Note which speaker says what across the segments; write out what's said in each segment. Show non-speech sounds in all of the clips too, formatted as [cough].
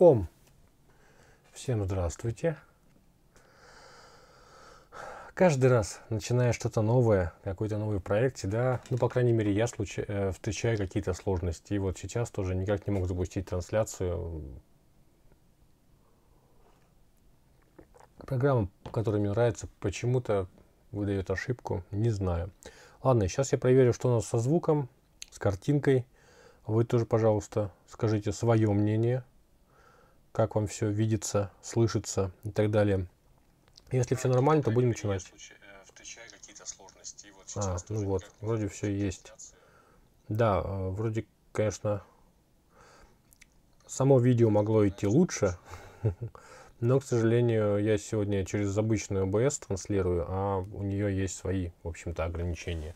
Speaker 1: ком. Всем здравствуйте. Каждый раз, начиная что-то новое, какой-то новый проект, всегда, ну, по крайней мере, я случ... Э, встречаю какие-то сложности. И вот сейчас тоже никак не мог запустить трансляцию. Программа, которая мне нравится, почему-то выдает ошибку, не знаю. Ладно, сейчас я проверю, что у нас со звуком, с картинкой. Вы тоже, пожалуйста, скажите свое мнение как вам все видится, слышится и так далее. Если все нормально, то будем начинать. А, ну вот, вроде все есть. Да, вроде, конечно, само видео могло идти лучше, [laughs] но, к сожалению, я сегодня через обычную OBS транслирую, а у нее есть свои, в общем-то, ограничения.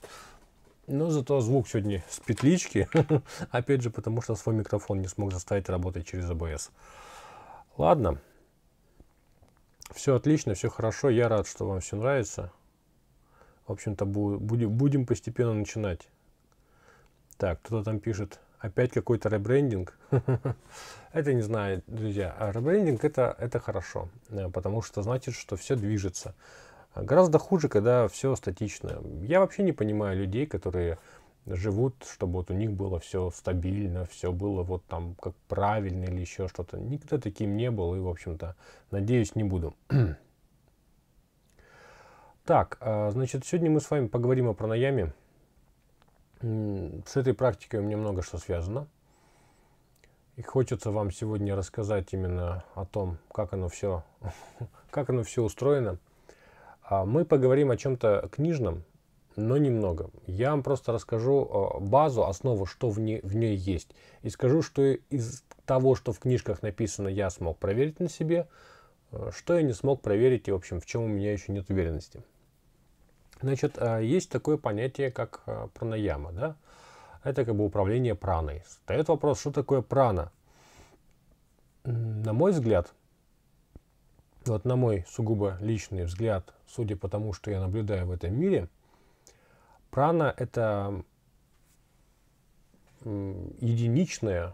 Speaker 1: Но зато звук сегодня с петлички, [laughs] опять же, потому что свой микрофон не смог заставить работать через OBS. Ладно. Все отлично, все хорошо. Я рад, что вам все нравится. В общем-то, будем постепенно начинать. Так, кто-то там пишет, опять какой-то ребрендинг. [laughs] это не знаю, друзья. А ребрендинг это, это хорошо, э, потому что значит, что все движется. Гораздо хуже, когда все статично. Я вообще не понимаю людей, которые живут, чтобы вот у них было все стабильно, все было вот там как правильно или еще что-то. Никогда таким не был и, в общем-то, надеюсь, не буду. [clears throat] так, а, значит, сегодня мы с вами поговорим о пранаяме. С этой практикой у меня много что связано. И хочется вам сегодня рассказать именно о том, как оно все, [laughs] как оно все устроено. А, мы поговорим о чем-то книжном, но немного. Я вам просто расскажу э, базу, основу, что в ней, в ней есть. И скажу, что из того, что в книжках написано, я смог проверить на себе, э, что я не смог проверить и, в общем, в чем у меня еще нет уверенности. Значит, э, есть такое понятие, как пранаяма, да? Это как бы управление праной. Стоит вопрос, что такое прана? На мой взгляд, вот на мой сугубо личный взгляд, судя по тому, что я наблюдаю в этом мире, Прана — это единичная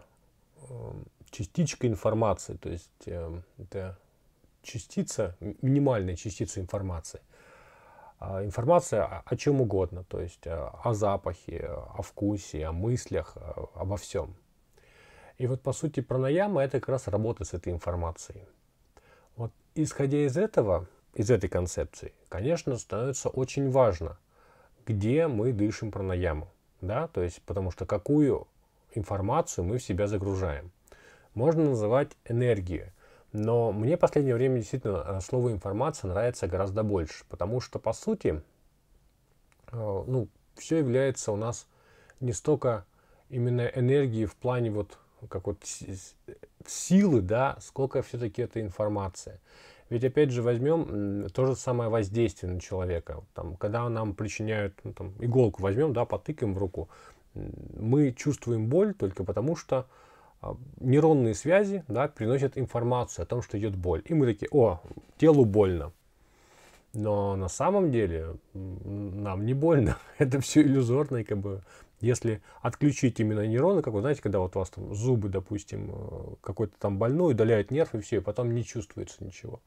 Speaker 1: э, частичка информации, то есть э, это частица, минимальная частица информации. А информация о чем угодно, то есть э, о запахе, о вкусе, о мыслях, обо всем. И вот по сути пранаяма это как раз работа с этой информацией. Вот исходя из этого, из этой концепции, конечно, становится очень важно – где мы дышим пранаяму, да, то есть потому что какую информацию мы в себя загружаем. Можно называть энергию, но мне в последнее время действительно э, слово информация нравится гораздо больше, потому что по сути, э, ну, все является у нас не столько именно энергии в плане вот как вот силы, да, сколько все-таки это информация. Ведь опять же возьмем то же самое воздействие на человека. Там, когда нам причиняют, ну, там, иголку возьмем, да, потыкаем в руку, мы чувствуем боль только потому, что а, нейронные связи да, приносят информацию о том, что идет боль. И мы такие, о, телу больно. Но на самом деле нам не больно. [laughs] Это все иллюзорно и как бы если отключить именно нейроны, как вы знаете, когда вот у вас там зубы, допустим, э, какой-то там больной, удаляет нерв и все, и потом не чувствуется ничего.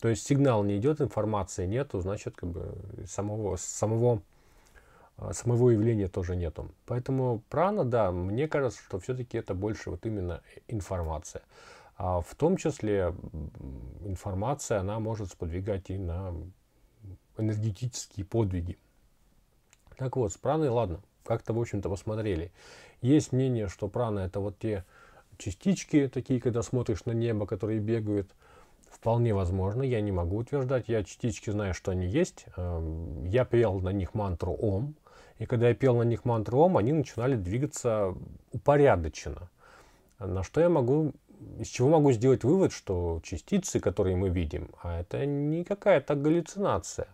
Speaker 1: То есть сигнал не идет, информации нету, значит, как бы самого, самого, э, самого явления тоже нету. Поэтому прана, да, мне кажется, что все-таки это больше вот именно информация. А в том числе информация, она может сподвигать и на энергетические подвиги. Так вот, с праной, ладно как-то, в общем-то, посмотрели. Есть мнение, что праны это вот те частички такие, когда смотришь на небо, которые бегают. Вполне возможно, я не могу утверждать, я частички знаю, что они есть. Эм, я пел на них мантру Ом, и когда я пел на них мантру Ом, они начинали двигаться упорядоченно. На что я могу, из чего могу сделать вывод, что частицы, которые мы видим, а это не какая-то галлюцинация.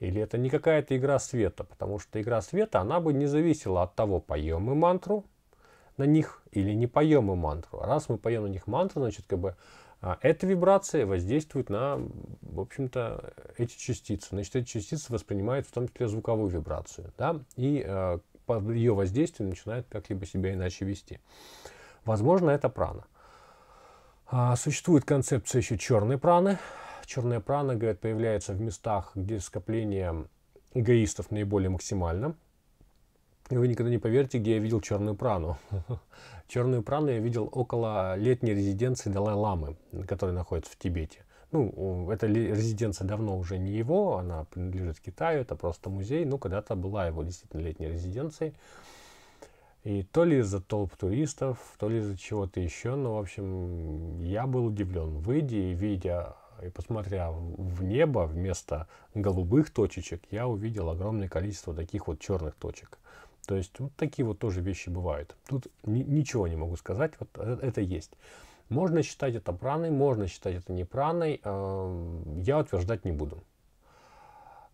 Speaker 1: Или это не какая-то игра света, потому что игра света, она бы не зависела от того, поем мы мантру на них или не поем мы мантру. А раз мы поем на них мантру, значит, как бы а эта вибрация воздействует на, в общем-то, эти частицы. Значит, эти частицы воспринимают в том числе звуковую вибрацию, да, и э, под ее воздействием начинают как-либо себя иначе вести. Возможно, это прана. А, существует концепция еще черной праны, черная прана, говорят, появляется в местах, где скопление эгоистов наиболее максимально. И вы никогда не поверите, где я видел черную прану. [laughs] черную прану я видел около летней резиденции Далай-Ламы, которая находится в Тибете. Ну, эта резиденция давно уже не его, она принадлежит Китаю, это просто музей, Ну, когда-то была его действительно летней резиденцией. И то ли из-за толп туристов, то ли из-за чего-то еще, но, в общем, я был удивлен, выйдя и видя и посмотря в небо, вместо голубых точечек, я увидел огромное количество таких вот черных точек. То есть вот такие вот тоже вещи бывают. Тут ни, ничего не могу сказать, вот э, это есть. Можно считать это праной, можно считать это не праной, э, я утверждать не буду.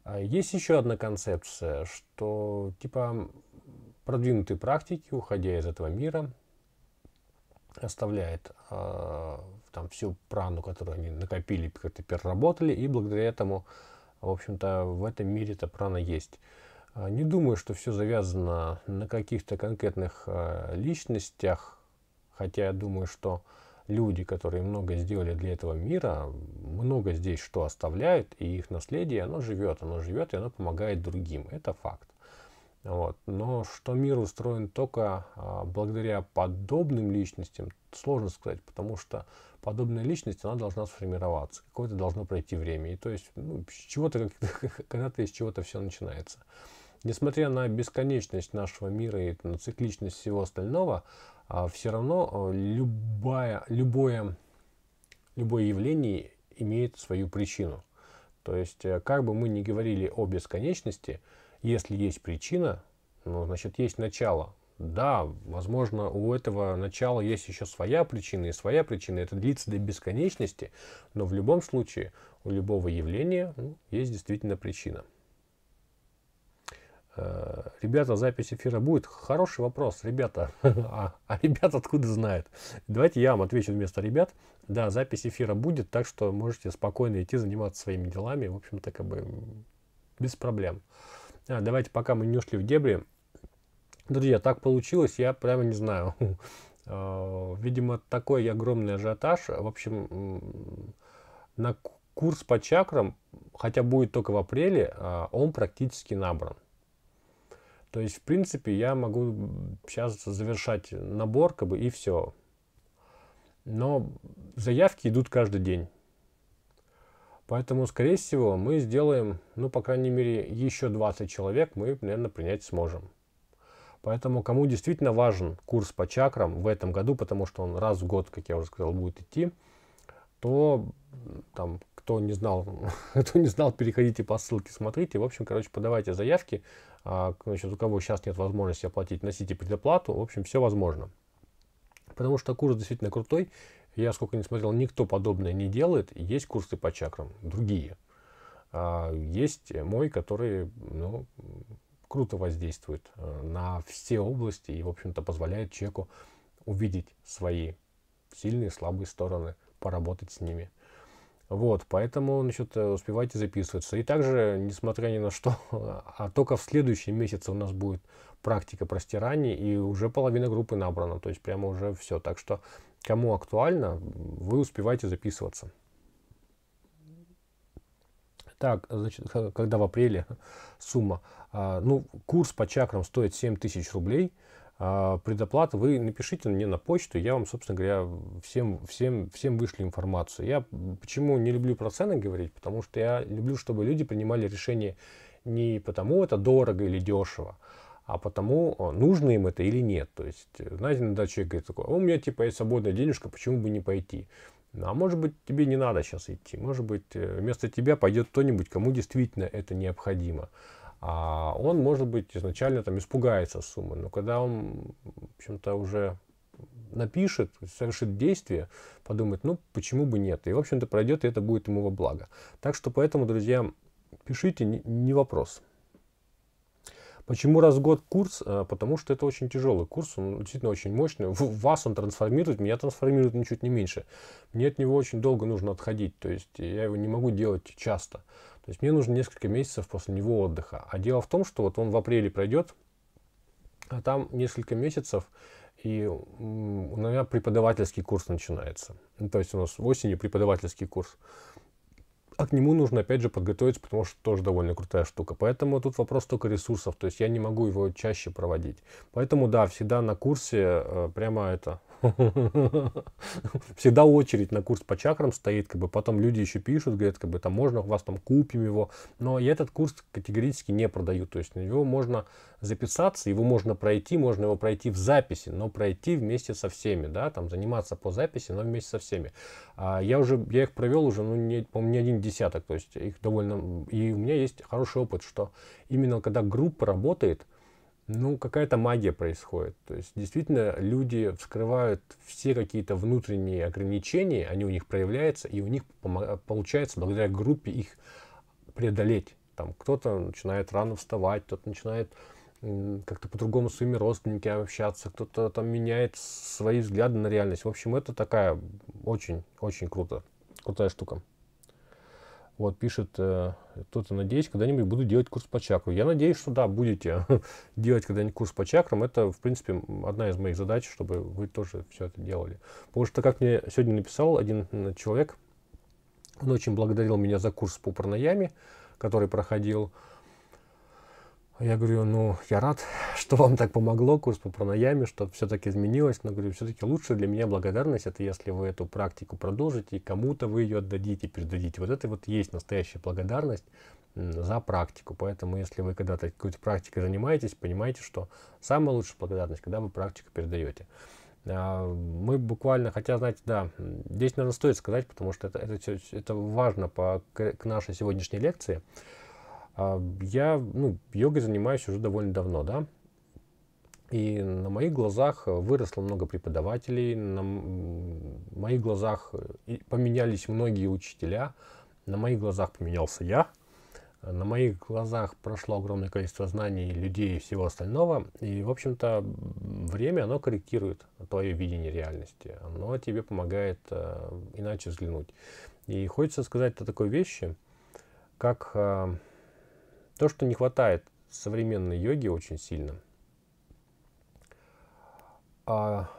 Speaker 1: А есть еще одна концепция, что типа продвинутые практики, уходя из этого мира, оставляет э, там всю прану, которую они накопили, как-то переработали, и благодаря этому, в общем-то, в этом мире эта прана есть. А, не думаю, что все завязано на каких-то конкретных а, личностях, хотя я думаю, что люди, которые много сделали для этого мира, много здесь что оставляют, и их наследие, оно живет, оно живет, и оно помогает другим. Это факт. Вот. Но что мир устроен только а, благодаря подобным личностям, сложно сказать, потому что подобная личность, она должна сформироваться, какое-то должно пройти время. И то есть ну, с чего-то, [laughs] когда-то из чего-то все начинается. Несмотря на бесконечность нашего мира и на цикличность всего остального, а, все равно а, любая, любое, любое явление имеет свою причину. То есть, э, как бы мы ни говорили о бесконечности, если есть причина, ну, значит, есть начало. Да, возможно, у этого начала есть еще своя причина и своя причина. Это длится до бесконечности, но в любом случае у любого явления ну, есть действительно причина. Э, ребята, запись эфира будет? Хороший вопрос, ребята. [laughs] А, а ребят откуда знают? Давайте я вам отвечу вместо ребят. Да, запись эфира будет, так что можете спокойно идти заниматься своими делами. В общем-то, как бы без проблем. А, давайте, пока мы не ушли в дебри, Друзья, так получилось, я прямо не знаю. [laughs] А, видимо, такой огромный ажиотаж. В общем, на курс по чакрам, хотя будет только в апреле, а, он практически набран. То есть, в принципе, я могу сейчас завершать набор, как бы, и все. Но заявки идут каждый день. Поэтому, скорее всего, мы сделаем, ну, по крайней мере, еще 20 человек мы, наверное, принять сможем. Поэтому кому действительно важен курс по чакрам в этом году, потому что он раз в год, как я уже сказал, будет идти, то там, кто не знал, [laughs] кто не знал, переходите по ссылке, смотрите. В общем, короче, подавайте заявки. А, значит, у кого сейчас нет возможности оплатить, носите предоплату. В общем, все возможно. Потому что курс действительно крутой. Я сколько не смотрел, никто подобное не делает. Есть курсы по чакрам, другие. А есть мой, который, ну, круто воздействует э, на все области и, в общем-то, позволяет человеку увидеть свои сильные, слабые стороны, поработать с ними. Вот, поэтому, значит, э, успевайте записываться. И также, несмотря ни на что, [laughs] а только в следующем месяце у нас будет практика простираний, и уже половина группы набрана, то есть прямо уже все. Так что, кому актуально, вы успевайте записываться. Так, значит, когда в апреле [laughs] сумма, а, ну, курс по чакрам стоит 7 тысяч рублей, а, предоплата, вы напишите мне на почту, я вам, собственно говоря, всем, всем, всем вышлю информацию. Я почему не люблю про цены говорить? Потому что я люблю, чтобы люди принимали решение не потому, это дорого или дешево, а потому, а, нужно им это или нет. То есть, знаете, иногда человек говорит такой, у меня типа есть свободная денежка, почему бы не пойти? Ну, а может быть, тебе не надо сейчас идти. Может быть, э, вместо тебя пойдет кто-нибудь, кому действительно это необходимо. А он, может быть, изначально там испугается суммы. Но когда он, в общем-то, уже напишет, совершит действие, подумает, ну, почему бы нет. И, в общем-то, пройдет, и это будет ему во благо. Так что поэтому, друзья, пишите, не вопрос. Почему раз в год курс? Э, потому что это очень тяжелый курс, он действительно очень мощный. Вас он трансформирует, меня трансформирует ничуть не меньше. Мне от него очень долго нужно отходить, то есть я его не могу делать часто. То есть мне нужно несколько месяцев после него отдыха. А дело в том, что вот он в апреле пройдет, а там несколько месяцев, и у меня преподавательский курс начинается. Ну, то есть у нас осенью преподавательский курс а к нему нужно опять же подготовиться, потому что тоже довольно крутая штука. Поэтому тут вопрос только ресурсов, то есть я не могу его чаще проводить. Поэтому да, всегда на курсе э, прямо это [laughs] Всегда очередь на курс по чакрам стоит, как бы потом люди еще пишут, говорят, как бы там можно у вас там купим его, но я этот курс категорически не продаю, то есть на него можно записаться, его можно пройти, можно его пройти в записи, но пройти вместе со всеми, да, там заниматься по записи, но вместе со всеми. А я уже, я их провел уже, ну, не, по не один десяток, то есть их довольно, и у меня есть хороший опыт, что именно когда группа работает, ну, какая-то магия происходит. То есть, действительно, люди вскрывают все какие-то внутренние ограничения, они у них проявляются, и у них получается благодаря группе их преодолеть. Там кто-то начинает рано вставать, кто-то начинает как-то по-другому с своими родственниками общаться, кто-то там меняет свои взгляды на реальность. В общем, это такая очень-очень круто, крутая штука. Вот, пишет э, кто-то, надеюсь, когда-нибудь буду делать курс по чакрам. Я надеюсь, что да, будете [laughs] делать когда-нибудь курс по чакрам. Это, в принципе, одна из моих задач, чтобы вы тоже все это делали. Потому что, как мне сегодня написал один человек, он очень благодарил меня за курс по пранаяме, который проходил. Я говорю, ну, я рад, [laughs] что вам так помогло, курс по пранаяме, что все-таки изменилось. Но, говорю, все-таки лучше для меня благодарность, это если вы эту практику продолжите, и кому-то вы ее отдадите, передадите. Вот это вот есть настоящая благодарность за практику. Поэтому, если вы когда-то какой-то практикой занимаетесь, понимаете, что самая лучшая благодарность, когда вы практику передаете. А, мы буквально, хотя, знаете, да, здесь, наверное, стоит сказать, потому что это, это, это важно по, к нашей сегодняшней лекции – а, я ну, йогой занимаюсь уже довольно давно, да. И на моих глазах э, выросло много преподавателей, на моих глазах э, поменялись многие учителя, на моих глазах поменялся я, на моих глазах прошло огромное количество знаний, людей и всего остального. И, в общем-то, время, оно корректирует твое видение реальности. Оно тебе помогает э, иначе взглянуть. И хочется сказать о такой вещи, как э, то, что не хватает современной йоги очень сильно. А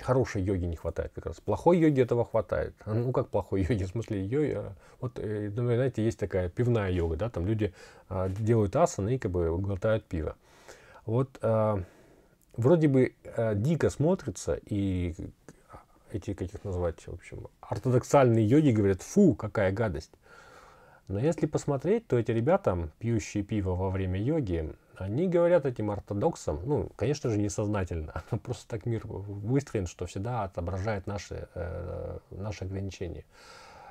Speaker 1: хорошей йоги не хватает как раз. Плохой йоги этого хватает. А, ну, как плохой йоги? В смысле, йоги... Вот, э, ну, знаете, есть такая пивная йога, да, там люди а, делают асаны и как бы глотают пиво. Вот а, вроде бы дико смотрится, и эти, как их назвать, в общем, ортодоксальные йоги говорят, фу, какая гадость. Но если посмотреть, то эти ребята, пьющие пиво во время йоги, они говорят этим ортодоксам, ну, конечно же, несознательно, [laughs] просто так мир выстроен, что всегда отображает наши, э, наши ограничения.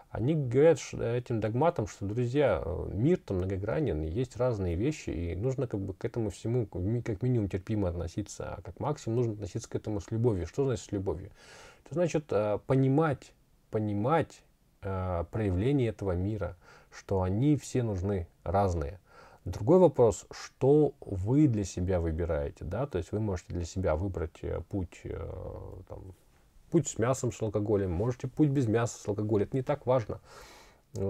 Speaker 1: Они говорят этим догматам, что, друзья, мир-то многогранен, есть разные вещи, и нужно как бы к этому всему как минимум терпимо относиться, а как максимум нужно относиться к этому с любовью. Что значит с любовью? Это значит э, понимать, понимать э, проявление этого мира – что они все нужны разные. Другой вопрос, что вы для себя выбираете, да, то есть вы можете для себя выбрать э, путь, э, там, путь с мясом, с алкоголем, можете путь без мяса, с алкоголем, это не так важно. Э,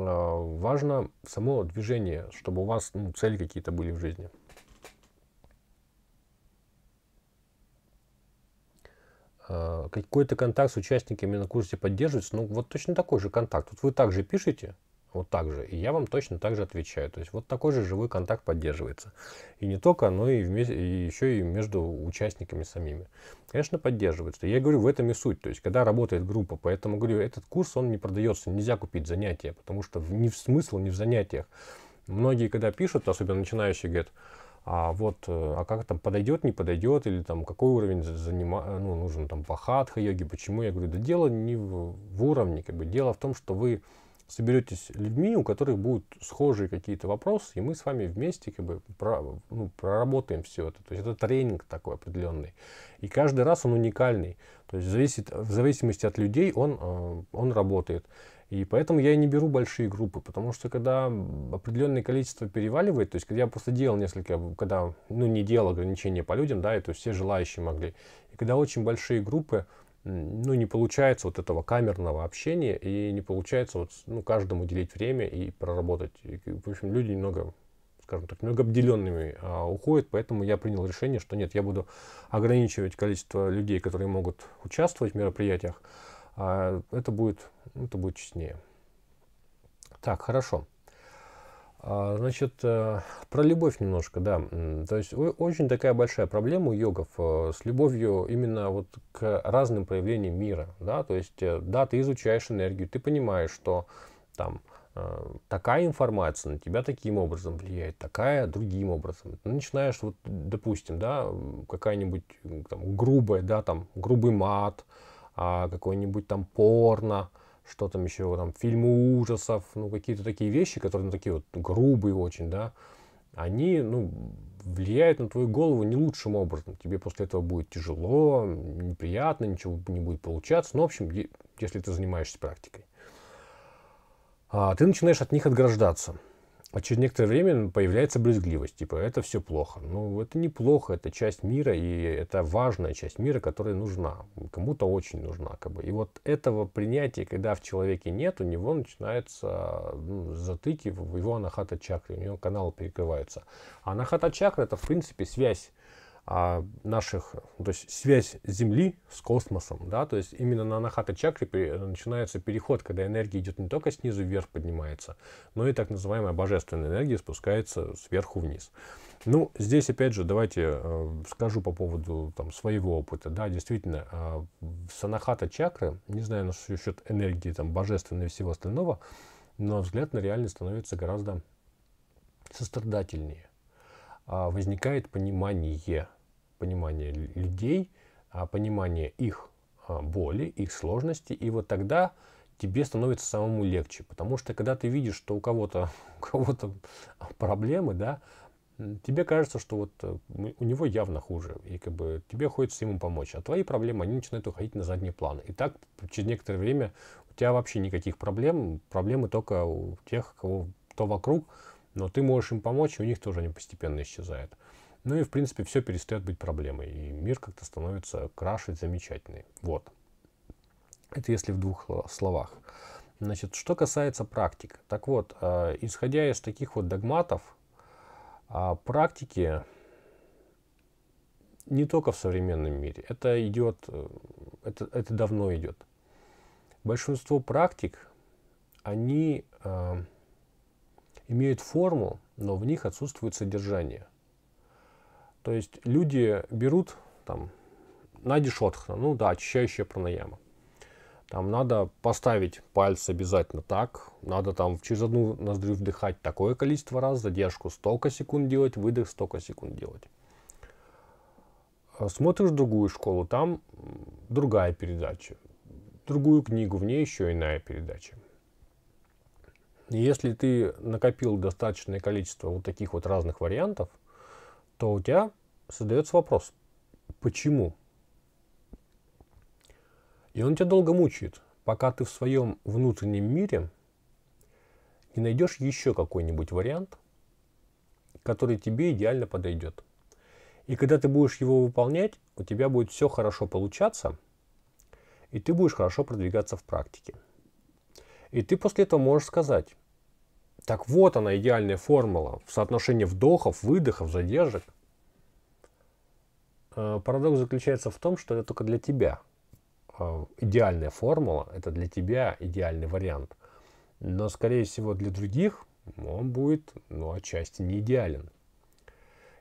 Speaker 1: важно само движение, чтобы у вас ну, цели какие-то были в жизни. Какой-то контакт с участниками на курсе поддерживается, ну вот точно такой же контакт. Вот вы также пишете, вот так же. И я вам точно так же отвечаю. То есть вот такой же живой контакт поддерживается. И не только, но и, вместе, и еще и между участниками самими. Конечно, поддерживается. Я говорю, в этом и суть. То есть когда работает группа. Поэтому говорю, этот курс, он не продается. Нельзя купить занятия, потому что не в смысл, не в занятиях. Многие, когда пишут, особенно начинающие, говорят, а вот, э, а как там подойдет, не подойдет, или там какой уровень занима, э, ну, нужен там по хатха йоги, почему? Я говорю, да дело не в, в уровне, как бы дело в том, что вы соберетесь людьми, у которых будут схожие какие-то вопросы, и мы с вами вместе как бы про, ну, проработаем все это. То есть это тренинг такой определенный. И каждый раз он уникальный. То есть зависит, в зависимости от людей он, э, он работает. И поэтому я и не беру большие группы, потому что когда определенное количество переваливает, то есть когда я просто делал несколько, когда, ну, не делал ограничения по людям, да, и то есть все желающие могли. И когда очень большие группы, ну, не получается вот этого камерного общения, и не получается вот, ну, каждому делить время и проработать. И, в общем, люди немного, скажем так, немного обделенными а, уходят, поэтому я принял решение, что нет, я буду ограничивать количество людей, которые могут участвовать в мероприятиях, а это будет, ну, это будет честнее. Так, хорошо. А, значит, э, про любовь немножко, да. То есть очень такая большая проблема у йогов э, с любовью именно вот к разным проявлениям мира, да. То есть, э, да, ты изучаешь энергию, ты понимаешь, что там такая информация на тебя таким образом влияет, такая другим образом. Ты начинаешь, вот, допустим, да, какая-нибудь там, грубая, да, там, грубый мат, а, какой-нибудь там порно, что там еще, там, фильмы ужасов, ну, какие-то такие вещи, которые, ну, такие вот грубые очень, да, они, ну, влияют на твою голову не лучшим образом. Тебе после этого будет тяжело, неприятно, ничего не будет получаться. Ну, в общем, если ты занимаешься практикой. А ты начинаешь от них отграждаться. А через некоторое время появляется брезгливость, типа это все плохо. Ну, это неплохо, это часть мира, и это важная часть мира, которая нужна. Кому-то очень нужна. Как бы. И вот этого принятия, когда в человеке нет, у него начинаются ну, затыки в его анахата чакре, у него каналы перекрываются. А анахата чакра это, в принципе, связь а, наших, то есть связь Земли с космосом, да, то есть именно на анахата чакре начинается переход, когда энергия идет не только снизу вверх поднимается, но и так называемая божественная энергия спускается сверху вниз. Ну, здесь опять же давайте э, скажу по поводу там, своего опыта. Да, действительно, э, санахата чакры, не знаю насчет энергии там, божественной и всего остального, но взгляд на реальность становится гораздо сострадательнее. Э, возникает понимание понимание людей, а, понимание их боли, а, их сложности, и вот тогда тебе становится самому легче, потому что когда ты видишь, что у кого-то [laughs] у кого-то проблемы, да, тебе кажется, что вот э, у него явно хуже, и как бы тебе хочется ему помочь, а твои проблемы, они начинают уходить на задний план. И так через некоторое время у тебя вообще никаких проблем, проблемы только у тех, кого кто вокруг, но ты можешь им помочь, и у них тоже они постепенно исчезают. Ну и, в принципе, все перестает быть проблемой, и мир как-то становится краше, замечательный. Вот. Это если в двух словах. Значит, что касается практик. Так вот, э, исходя из таких вот догматов, э, практики не только в современном мире. Это идет, э, это, это давно идет. Большинство практик, они э, имеют форму, но в них отсутствует содержание – то есть люди берут там на Шотхна, ну да, очищающая пранаяма. Там надо поставить пальцы обязательно так, надо там через одну ноздрю вдыхать такое количество раз, задержку столько секунд делать, выдох столько секунд делать. Смотришь другую школу, там другая передача. Другую книгу, в ней еще иная передача. если ты накопил достаточное количество вот таких вот разных вариантов – то у тебя создается вопрос, почему? И он тебя долго мучает, пока ты в своем внутреннем мире не найдешь еще какой-нибудь вариант, который тебе идеально подойдет. И когда ты будешь его выполнять, у тебя будет все хорошо получаться, и ты будешь хорошо продвигаться в практике. И ты после этого можешь сказать, так вот она, идеальная формула. в соотношении вдохов, выдохов, задержек. Э, парадокс заключается в том, что это только для тебя. Э, идеальная формула – это для тебя идеальный вариант. Но, скорее всего, для других он будет, ну, отчасти не идеален.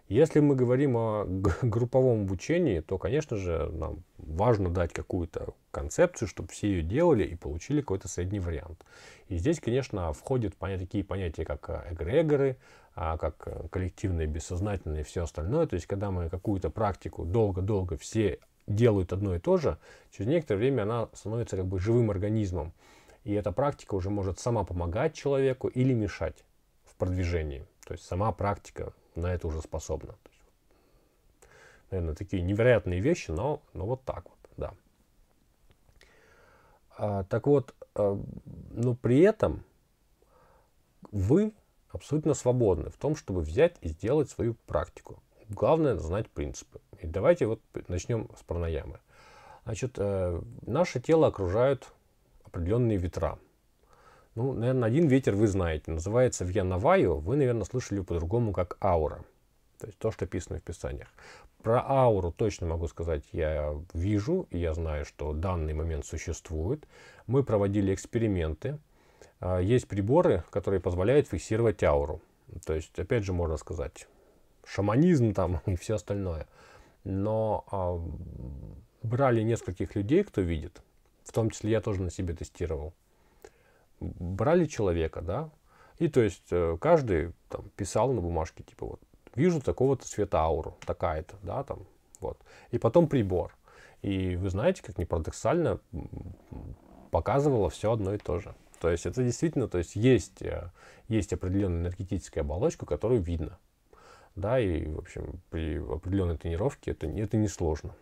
Speaker 1: Если мы говорим о групповом обучении, то, конечно же, нам важно дать какую-то концепцию, чтобы все ее делали и получили какой-то средний вариант. И здесь, конечно, входят такие понятия, как э, эгрегоры, а, как э, коллективные бессознательные и все остальное. То есть, когда мы какую-то практику долго-долго все делают одно и то же, через некоторое время она становится как бы живым организмом. И эта практика уже может сама помогать человеку или мешать в продвижении. То есть сама практика на это уже способна. Есть, наверное, такие невероятные вещи, но, но вот так вот, да. А, так вот, а, но при этом вы абсолютно свободны в том, чтобы взять и сделать свою практику. Главное знать принципы. И давайте вот начнем с пранаямы. Значит, э, наше тело окружают определенные ветра. Ну, наверное, один ветер вы знаете. Называется «Вья Наваю». Вы, наверное, слышали по-другому как «Аура». То есть то, что описано в Писаниях. Про ауру точно могу сказать, я вижу, и я знаю, что данный момент существует. Мы проводили эксперименты. А, есть приборы, которые позволяют фиксировать ауру. То есть, опять же, можно сказать, шаманизм там [laughs] и все остальное. Но а, брали нескольких людей, кто видит. В том числе я тоже на себе тестировал брали человека, да, и то есть э, каждый там, писал на бумажке, типа вот, вижу такого-то цвета ауру, такая-то, да, там, вот. И потом прибор. И вы знаете, как не парадоксально, показывало все одно и то же. То есть это действительно, то есть есть, э, есть определенная энергетическая оболочка, которую видно. Да, и, в общем, при определенной тренировке это, это несложно.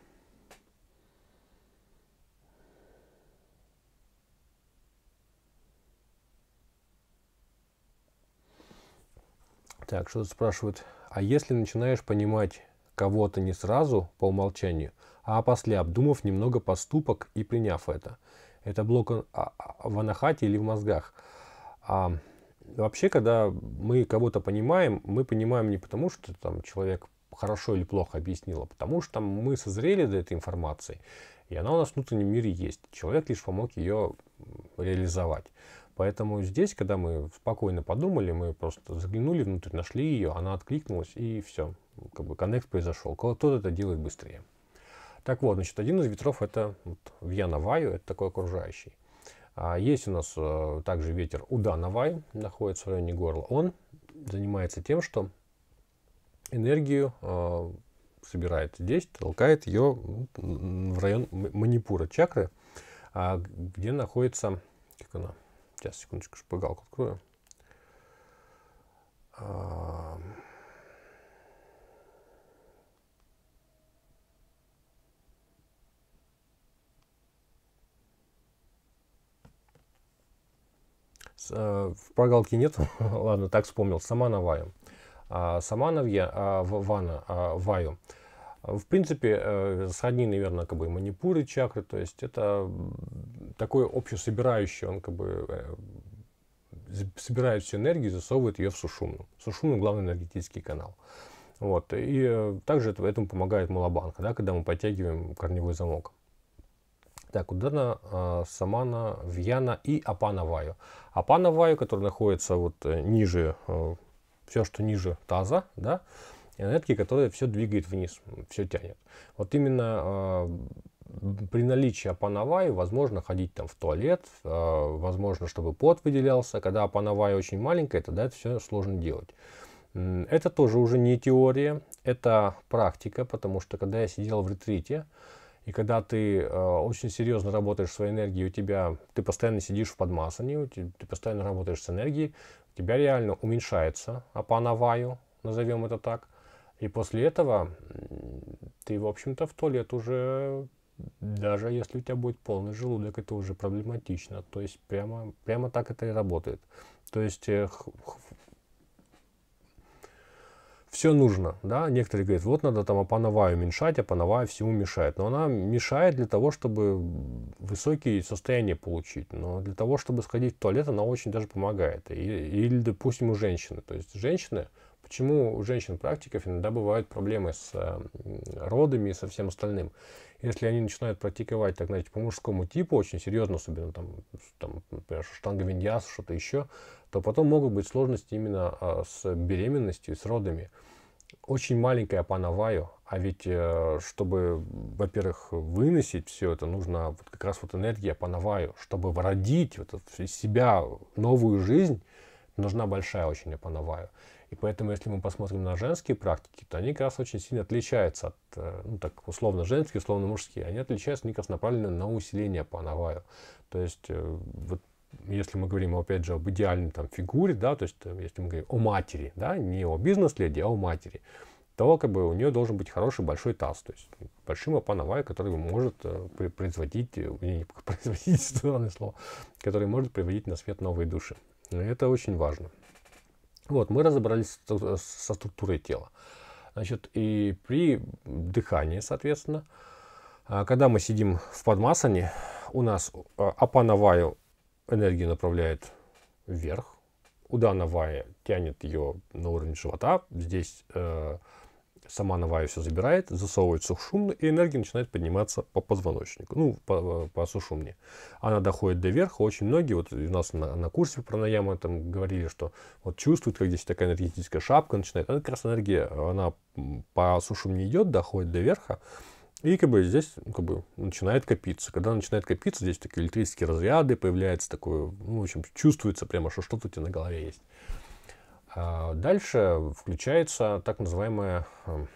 Speaker 1: Так, что-то спрашивают. А если начинаешь понимать кого-то не сразу, по умолчанию, а после обдумав немного поступок и приняв это? Это блок э, а, а, в анахате или в мозгах? А, вообще, когда мы кого-то понимаем, мы понимаем не потому, что там человек хорошо или плохо объяснил, а потому что там, мы созрели до этой информации, и она у нас в внутреннем мире есть. Человек лишь помог ее реализовать. Поэтому здесь, когда мы спокойно подумали, мы просто заглянули внутрь, нашли ее, она откликнулась, и все. Как бы коннект произошел. Кто-то это делает быстрее. Так вот, значит, один из ветров это вот, Вья-Наваю, это такой окружающий. А есть у нас э, также ветер Уда-Навай, находится в районе горла. Он занимается тем, что энергию э, собирает здесь, толкает ее в район Манипура чакры, а, где находится как она, Сейчас, секундочку, шпагалку открою. А, э, в прогалке нет, [laughs] ладно, так вспомнил, Самана Ваю. А, Самановья а, Вана Ваю. А, в принципе, э, сродни, наверное, как бы манипуры чакры, то есть это такой общесобирающий, он как бы э, собирает всю энергию и засовывает ее в сушумну. Сушумна – главный энергетический канал. Вот. И э, также этому помогает малобанка, да, когда мы подтягиваем корневой замок. Так, Удана, а, Самана, Вьяна и Апана Ваю. Апана Ваю, который находится вот ниже, все, что ниже таза, да, энергии, которая все двигает вниз, все тянет. Вот именно а, при наличии Апанавай возможно ходить там в туалет, э, возможно, чтобы пот выделялся. Когда Апанавай очень маленькая, тогда это все сложно делать. Это тоже уже не теория, это практика, потому что когда я сидел в ретрите, и когда ты э, очень серьезно работаешь своей энергией, у тебя ты постоянно сидишь в подмасании, ты, ты постоянно работаешь с энергией, у тебя реально уменьшается Апанаваю, назовем это так. И после этого ты, в общем-то, в туалет уже, даже если у тебя будет полный желудок, это уже проблематично. То есть прямо, прямо так это и работает. То есть э, все нужно, да, некоторые говорят, вот надо там опановая уменьшать, опановая всему мешает, но она мешает для того, чтобы высокие состояния получить, но для того, чтобы сходить в туалет, она очень даже помогает, И или допустим, у женщины, то есть женщины, Почему у женщин-практиков иногда бывают проблемы с э, родами и со всем остальным? Если они начинают практиковать, так знаете, по мужскому типу, очень серьезно, особенно там, там например, штанга виньяс, что-то еще, то потом могут быть сложности именно а, с беременностью и с родами. Очень маленькая по Наваю, а ведь, э, чтобы, во-первых, выносить все это, нужно, вот как раз вот энергия по Наваю. Чтобы родить вот из себя новую жизнь, нужна большая очень по Наваю. И поэтому, если мы посмотрим на женские практики, то они как раз очень сильно отличаются от, э, ну так, условно женские, условно мужские. Они отличаются, они как раз направлены на усиление по Наваю. То есть, э, вот если мы говорим, опять же, об идеальной там фигуре, да, то есть, э, если мы говорим о матери, да, не о бизнес-леди, а о матери, то как бы у нее должен быть хороший большой таз, то есть большим опановая, который может производить, не [laughs] производить, странное [laughs] слово, который может приводить на свет новые души. И это очень важно. Вот, мы разобрались со структурой тела. Значит, и при дыхании, соответственно, а, когда мы сидим в подмасане, у нас а, апановая энергию направляет вверх, удановая тянет ее на уровень живота, здесь э, сама Навай все забирает, засовывает сушумно, и энергия начинает подниматься по позвоночнику, ну, по, по сушумне. Она доходит до верха, очень многие, вот у нас на, на курсе про наяму там говорили, что вот чувствуют, как здесь такая энергетическая шапка начинает, она как раз энергия, она по сушумне идет, доходит до верха, и как бы здесь ну, как бы, начинает копиться. Когда начинает копиться, здесь такие электрические разряды, появляется такое, ну, в общем, чувствуется прямо, что что-то у тебя на голове есть. А дальше включается так называемая эм,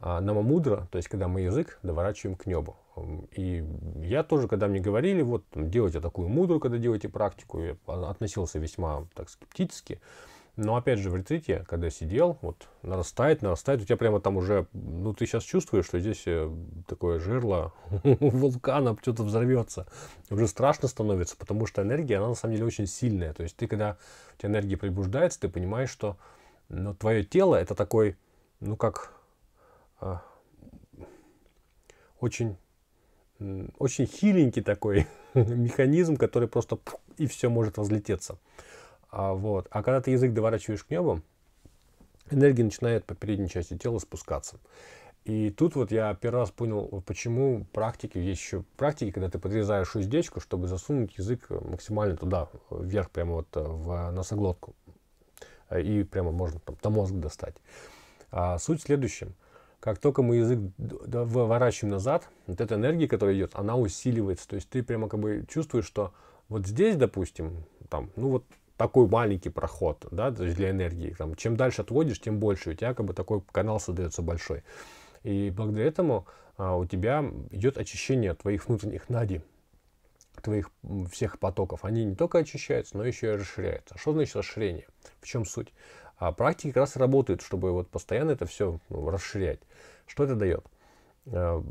Speaker 1: а, намамудра, то есть когда мы язык доворачиваем к небу. Эм, и я тоже, когда мне говорили, вот делайте такую мудру, когда делаете практику, я а, относился весьма так скептически. Но опять же, в ретрите, когда сидел, вот нарастает, нарастает, у тебя прямо там уже, ну ты сейчас чувствуешь, что здесь э, такое жерло [laughs] вулкана что-то взорвется. Уже страшно становится, потому что энергия, она на самом деле очень сильная. То есть ты, когда у тебя энергия пробуждается, ты понимаешь, что ну, твое тело это такой, ну как, а, очень очень хиленький такой [laughs] механизм, который просто и все может возлететься. А, вот. а когда ты язык доворачиваешь к небу, энергия начинает по передней части тела спускаться. И тут вот я первый раз понял, почему практики, есть еще практики, когда ты подрезаешь уздечку, чтобы засунуть язык э, максимально туда, вверх, прямо вот э, в носоглотку. Э, и прямо можно там до мозга достать. А суть в следующем. Как только мы язык выворачиваем назад, вот эта энергия, которая идет, она усиливается. То есть ты прямо как бы чувствуешь, что вот здесь, допустим, там, ну вот такой маленький проход, да, то есть для энергии. Там, чем дальше отводишь, тем больше. У тебя как бы такой канал создается большой. И благодаря этому а, у тебя идет очищение твоих внутренних нади, твоих всех потоков. Они не только очищаются, но еще и расширяются. Что значит расширение? В чем суть? А практики как раз работают, чтобы вот постоянно это все ну, расширять. Что это дает? А,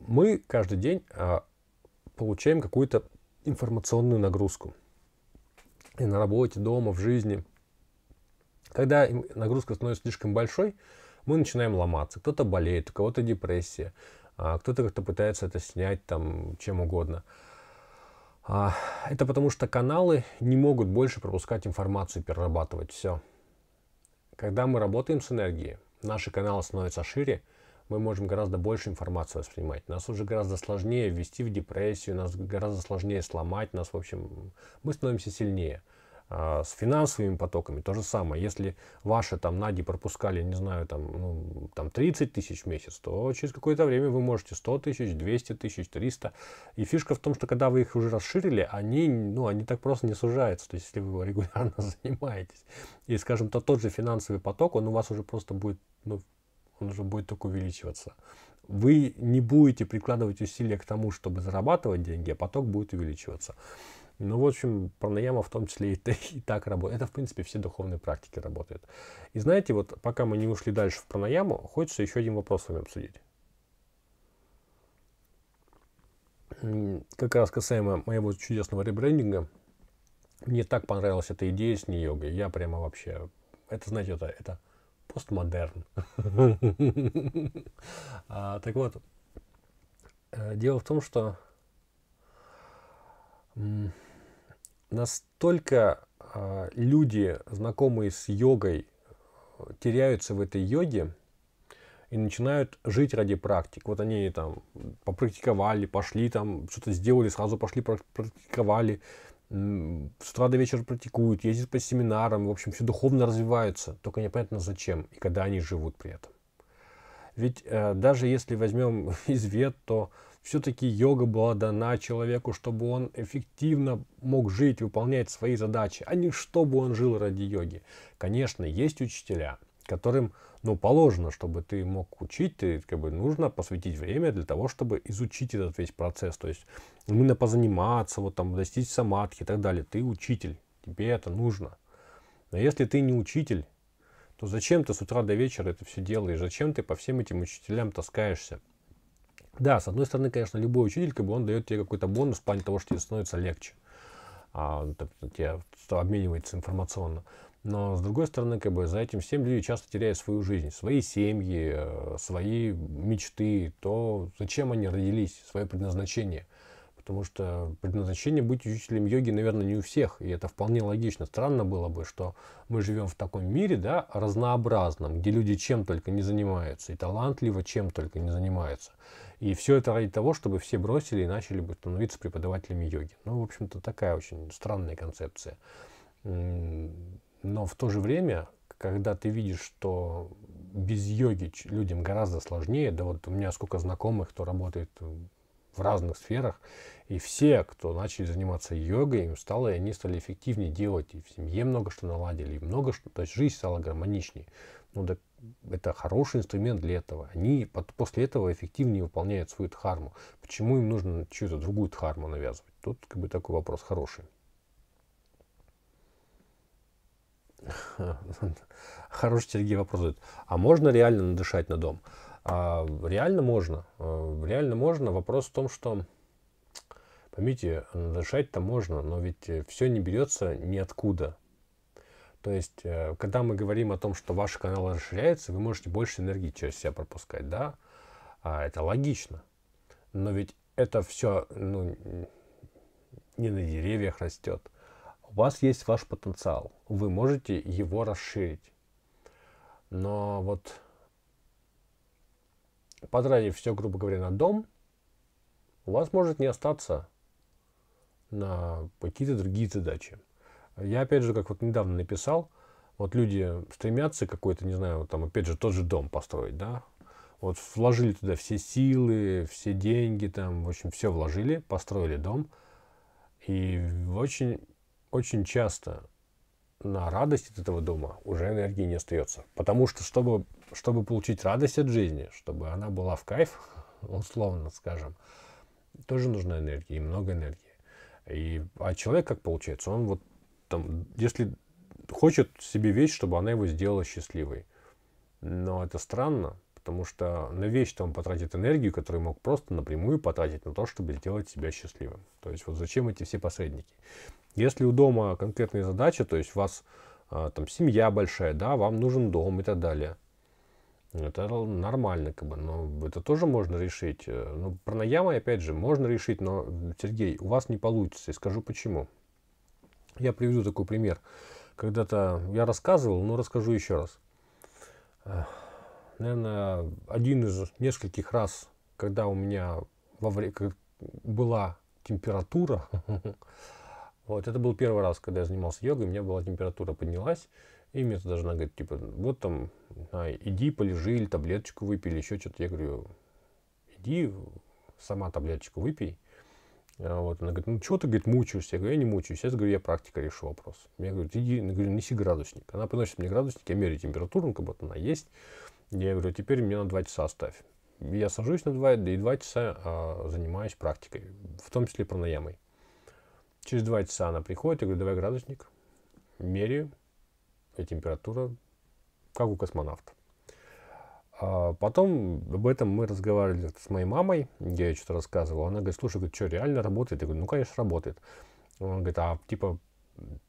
Speaker 1: мы каждый день а, получаем какую-то информационную нагрузку и на работе, дома, в жизни. Когда нагрузка становится слишком большой, мы начинаем ломаться. Кто-то болеет, у кого-то депрессия, а, кто-то как-то пытается это снять там чем угодно. А, это потому что каналы не могут больше пропускать информацию, перерабатывать все. Когда мы работаем с энергией, наши каналы становятся шире, мы можем гораздо больше информации воспринимать. Нас уже гораздо сложнее ввести в депрессию, нас гораздо сложнее сломать, нас, в общем, мы становимся сильнее. А с финансовыми потоками то же самое. Если ваши там нади пропускали, не знаю, там, ну, там 30 тысяч в месяц, то через какое-то время вы можете 100 тысяч, 200 тысяч, 300. И фишка в том, что когда вы их уже расширили, они, ну, они так просто не сужаются. То есть, если вы [laughs] регулярно занимаетесь. И, скажем, то тот же финансовый поток, он у вас уже просто будет ну, он уже будет только увеличиваться. Вы не будете прикладывать усилия к тому, чтобы зарабатывать деньги, а поток будет увеличиваться. Ну, в общем, пранаяма в том числе и, [laughs] и так работает. Это, в принципе, все духовные практики работают. И знаете, вот пока мы не ушли дальше в пранаяму, хочется еще один вопрос с вами обсудить. Как раз касаемо моего чудесного ребрендинга, мне так понравилась эта идея с ней йогой. Я прямо вообще... Это, знаете, это, это постмодерн. [laughs] А, так вот, э, дело в том, что настолько а, люди, знакомые с йогой, теряются в этой йоге и начинают жить ради практик. Вот они там попрактиковали, пошли там, что-то сделали, сразу пошли практиковали, с утра до вечера практикуют, ездят по семинарам, в общем, все духовно развиваются, только непонятно зачем и когда они живут при этом. Ведь э, даже если возьмем [laughs] извет, то все-таки йога была дана человеку, чтобы он эффективно мог жить, выполнять свои задачи, а не чтобы он жил ради йоги. Конечно, есть учителя – которым ну, положено, чтобы ты мог учить, ты, как бы, нужно посвятить время для того, чтобы изучить этот весь процесс. То есть именно позаниматься, вот, там, достичь самадхи и так далее. Ты учитель, тебе это нужно. Но если ты не учитель, то зачем ты с утра до вечера это все делаешь? Зачем ты по всем этим учителям таскаешься? Да, с одной стороны, конечно, любой учитель, как бы он дает тебе какой-то бонус в плане того, что тебе становится легче а, тебе обменивается информационно. Но, с другой стороны, как бы за этим всем люди часто теряют свою жизнь, свои семьи, э, свои мечты, то, зачем они родились, свое предназначение. Потому что предназначение быть учителем йоги, наверное, не у всех. И это вполне логично. Странно было бы, что мы живем в таком мире, да, разнообразном, где люди чем только не занимаются, и талантливо чем только не занимаются. И все это ради того, чтобы все бросили и начали бы становиться преподавателями йоги. Ну, в общем-то, такая очень странная концепция но в то же время, когда ты видишь, что без йоги людям гораздо сложнее, да вот у меня сколько знакомых, кто работает в разных сферах, и все, кто начали заниматься йогой, им стало, и они стали эффективнее делать, и в семье много что наладили, и много что, то есть жизнь стала гармоничнее. Ну, да, это хороший инструмент для этого. Они под, после этого эффективнее выполняют свою дхарму. Почему им нужно чью-то другую дхарму навязывать? Тут как бы такой вопрос хороший. [laughs] Хороший Сергей вопрос задает. А можно реально надышать на дом? А, реально можно. А, реально можно. Вопрос в том, что, поймите, надышать-то можно, но ведь э, все не берется ниоткуда. То есть, э, когда мы говорим о том, что ваши каналы расширяются, вы можете больше энергии через себя пропускать, да? А, это логично. Но ведь это все ну, не на деревьях растет. У вас есть ваш потенциал, вы можете его расширить. Но вот потратив все, грубо говоря, на дом, у вас может не остаться на какие-то другие задачи. Я, опять же, как вот недавно написал, вот люди стремятся какой-то, не знаю, вот там, опять же, тот же дом построить, да, вот вложили туда все силы, все деньги, там, в общем, все вложили, построили дом, и очень очень часто на радость от этого дома уже энергии не остается. Потому что, чтобы, чтобы получить радость от жизни, чтобы она была в кайф, [laughs] условно скажем, тоже нужна энергия и много энергии. И, а человек как получается? Он вот там, если хочет себе вещь, чтобы она его сделала счастливой. Но это странно, Потому что на ну, вещь-то он потратит энергию, которую мог просто напрямую потратить на то, чтобы сделать себя счастливым. То есть вот зачем эти все посредники? Если у дома конкретные задачи, то есть у вас а, там семья большая, да, вам нужен дом и так далее. Это нормально, как бы, но это тоже можно решить. Э, ну, про наямы, опять же, можно решить, но, Сергей, у вас не получится, и скажу почему. Я приведу такой пример. Когда-то я рассказывал, но расскажу еще раз наверное, один из нескольких раз, когда у меня во время была температура, [laughs] вот, это был первый раз, когда я занимался йогой, у меня была температура поднялась, и мне даже она говорит, типа, вот там, а, иди полежи, или таблеточку выпили, еще что-то. Я говорю, иди, сама таблеточку выпей. А, вот, она говорит, ну что ты, говорит, мучаешься? Я говорю, я не мучаюсь, сейчас, говорю, я практика решу вопрос. Я говорю, иди, я говорю, неси градусник. Она приносит мне градусник, я меряю температуру, ну, как будто она есть. Я говорю, теперь мне на два часа оставь. Я сажусь на два, и два часа а, занимаюсь практикой, в том числе пранаямой. Через два часа она приходит, я говорю, давай градусник, меряю, и температура, как у космонавта. А потом об этом мы разговаривали с моей мамой, я ей что-то рассказывал. Она говорит, слушай, говорит, что, реально работает? Я говорю, ну, конечно, работает. Она говорит, а типа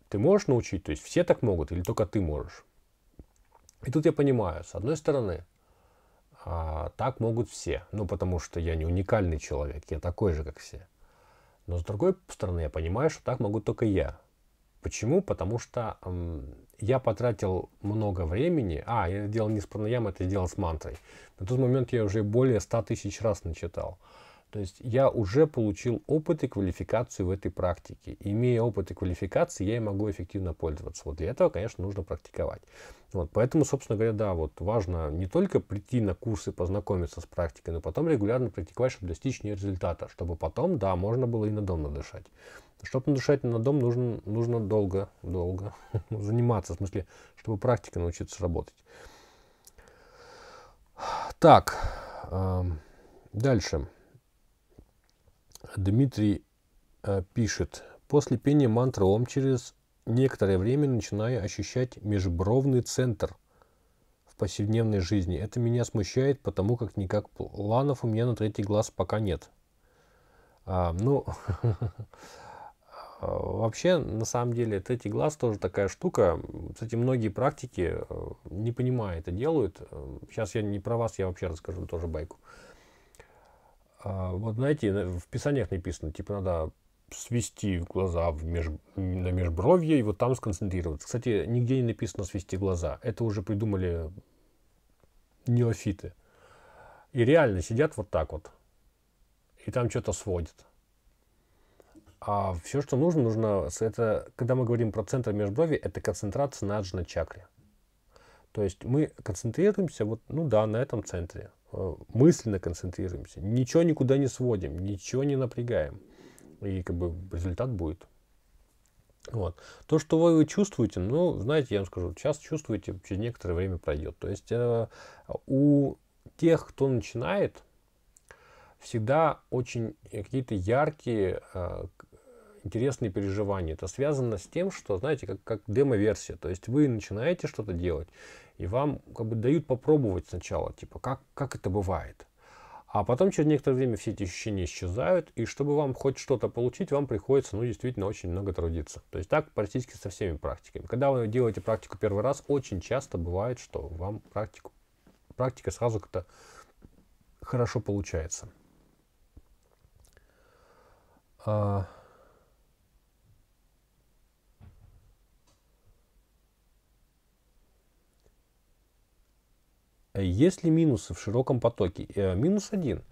Speaker 1: ты можешь научить? То есть все так могут или только ты можешь? И тут я понимаю, с одной стороны, а, так могут все, ну потому что я не уникальный человек, я такой же, как все. Но с другой стороны, я понимаю, что так могу только я. Почему? Потому что эм, я потратил много времени. А, я делал не с пранаям, это сделал с мантрой. На тот момент я уже более 100 тысяч раз начитал. То есть я уже получил опыт и квалификацию в этой практике. Имея опыт и квалификации, я и могу эффективно пользоваться. Вот для этого, конечно, нужно практиковать. Вот, поэтому, собственно говоря, да, вот важно не только прийти на курсы, познакомиться с практикой, но потом регулярно практиковать, чтобы достичь не результата, чтобы потом, да, можно было и на дом надышать. Чтобы надышать на дом, нужно, нужно долго, долго [laughs] заниматься, в смысле, чтобы практика научиться работать. Так, эм, дальше. Дальше. Дмитрий э, пишет. После пения мантры ОМ через некоторое время начинаю ощущать межбровный центр в повседневной жизни. Это меня смущает, потому как никак планов у меня на третий глаз пока нет. А, ну, [laughs] вообще, на самом деле, третий глаз тоже такая штука. Кстати, многие практики, э, не понимая это, делают. Сейчас э, я не про вас, я вообще расскажу тоже байку. А, вот знаете, в писаниях написано, типа надо свести глаза в меж, на межбровье и вот там сконцентрироваться. Кстати, нигде не написано свести глаза. Это уже придумали неофиты. И реально сидят вот так вот. И там что-то сводят. А все, что нужно, нужно... Это, когда мы говорим про центр межброви, это концентрация на аджна-чакре. То есть мы концентрируемся вот, ну да, на этом центре. Э, мысленно концентрируемся, ничего никуда не сводим, ничего не напрягаем. И как бы результат будет. Вот. То, что вы, чувствуете, ну, знаете, я вам скажу, сейчас чувствуете, через некоторое время пройдет. То есть э, у тех, кто начинает, всегда очень э, какие-то яркие, э, интересные переживания. Это связано с тем, что, знаете, как, как демо-версия. То есть вы начинаете что-то делать, и вам как бы дают попробовать сначала, типа, как, как это бывает. А потом через некоторое время все эти ощущения исчезают, и чтобы вам хоть что-то получить, вам приходится, ну, действительно, очень много трудиться. То есть так практически со всеми практиками. Когда вы делаете практику первый раз, очень часто бывает, что вам практику, практика сразу как-то хорошо получается. А... Э, есть ли минусы в широком потоке? Э, минус один.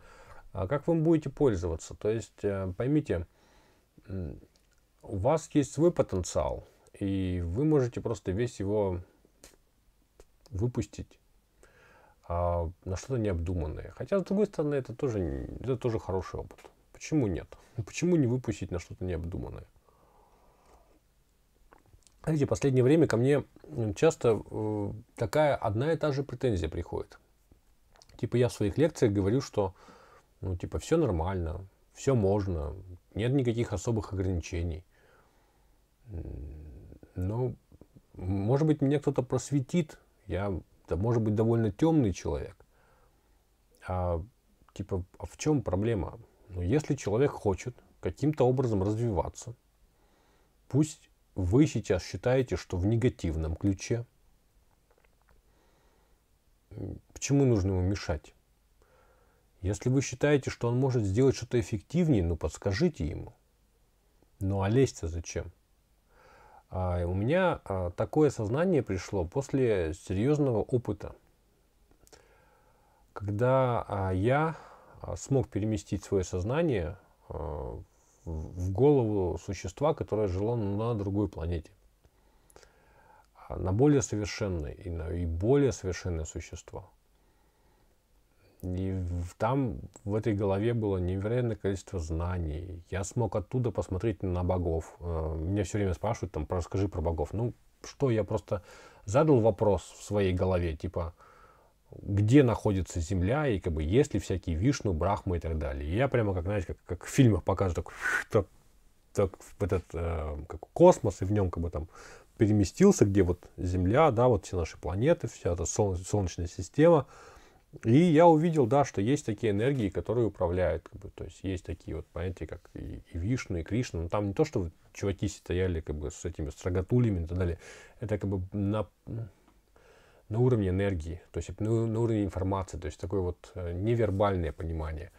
Speaker 1: А как вы будете пользоваться? То есть, э, поймите, у вас есть свой потенциал, и вы можете просто весь его выпустить а, на что-то необдуманное. Хотя, с другой стороны, это тоже, это тоже хороший опыт. Почему нет? Почему не выпустить на что-то необдуманное? Знаете, в последнее время ко мне часто э, такая одна и та же претензия приходит. Типа я в своих лекциях говорю, что ну, типа, все нормально, все можно, нет никаких особых ограничений. Но ну, может быть, меня кто-то просветит, я, да, может быть, довольно темный человек. А, типа, а в чем проблема? Ну, если человек хочет каким-то образом развиваться, пусть вы сейчас считаете, что в негативном ключе. Почему нужно ему мешать? Если вы считаете, что он может сделать что-то эффективнее, ну подскажите ему. Ну а лезть-то зачем? А, у меня а, такое сознание пришло после серьезного опыта, когда а, я а, смог переместить свое сознание а, в голову существа, которое жило на другой планете. А на более совершенное и, на, и более совершенное существо. И там в этой голове было невероятное количество знаний. Я смог оттуда посмотреть на богов. Э, меня все время спрашивают, там, расскажи про богов. Ну, что, я просто задал вопрос в своей голове, типа, где находится Земля, и как бы есть ли всякие Вишну, Брахмы и так далее. И я прямо, как, знаете, как, как в фильмах показывают, так, [laughs] так, так в этот э, как космос, и в нем как бы там переместился, где вот Земля, да, вот все наши планеты, вся эта солн- солнечная система. И я увидел, да, что есть такие энергии, которые управляют, как бы, то есть есть такие вот, понимаете, как и, и Вишну, и Кришна, но там не то, что чуваки стояли как бы с этими строгатулями и так далее, это как бы на, на уровне энергии, то есть на, на уровне информации, то есть такое вот э, невербальное понимание.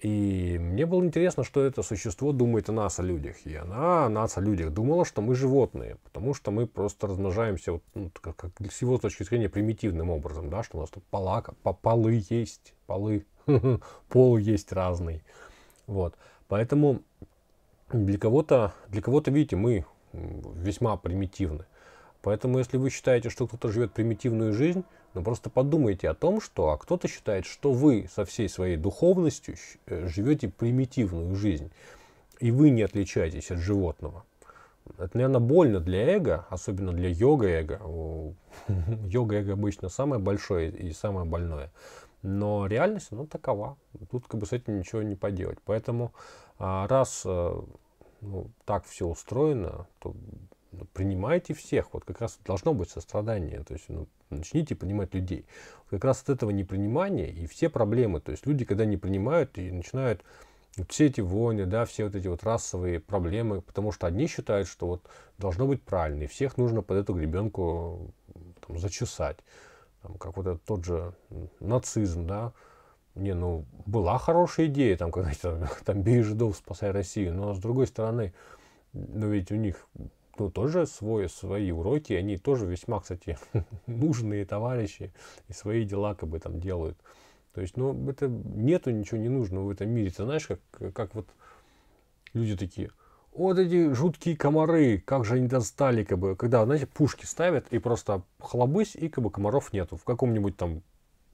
Speaker 1: И мне было интересно, что это существо думает о нас, о людях. И она о нас, о людях думала, что мы животные, потому что мы просто размножаемся вот, ну, как, как с его точки зрения примитивным образом, да, что у нас тут пола, полы есть, полы, [laughs] пол есть разный. Вот. Поэтому для кого-то, для кого-то, видите, мы весьма примитивны. Поэтому, если вы считаете, что кто-то живет примитивную жизнь, ну просто подумайте о том, что а кто-то считает, что вы со всей своей духовностью э, живете примитивную жизнь, и вы не отличаетесь от животного. Это, наверное, больно для эго, особенно для йога-эго. [laughs] Йога-эго обычно самое большое и самое больное. Но реальность, она такова. Тут как бы с этим ничего не поделать. Поэтому а, раз э, ну, так все устроено, то принимайте всех. Вот как раз должно быть сострадание. То есть ну, начните принимать людей. как раз от этого непринимания и все проблемы. То есть люди, когда не принимают и начинают все эти войны, да, все вот эти вот расовые проблемы, потому что одни считают, что вот должно быть правильно, и всех нужно под эту гребенку там, зачесать. Там, как вот этот тот же нацизм, да, не, ну, была хорошая идея, там, [laughs] когда там, там бей жидов, спасай Россию, но с другой стороны, ну, ведь у них ну, тоже свой, свои уроки, они тоже весьма, кстати, [laughs] нужные товарищи и свои дела как бы там делают. То есть, ну, это нету ничего не нужного в этом мире. Ты знаешь, как, как вот люди такие, вот эти жуткие комары, как же они достали, как бы, когда, знаете, пушки ставят и просто хлобысь, и как бы комаров нету. В каком-нибудь там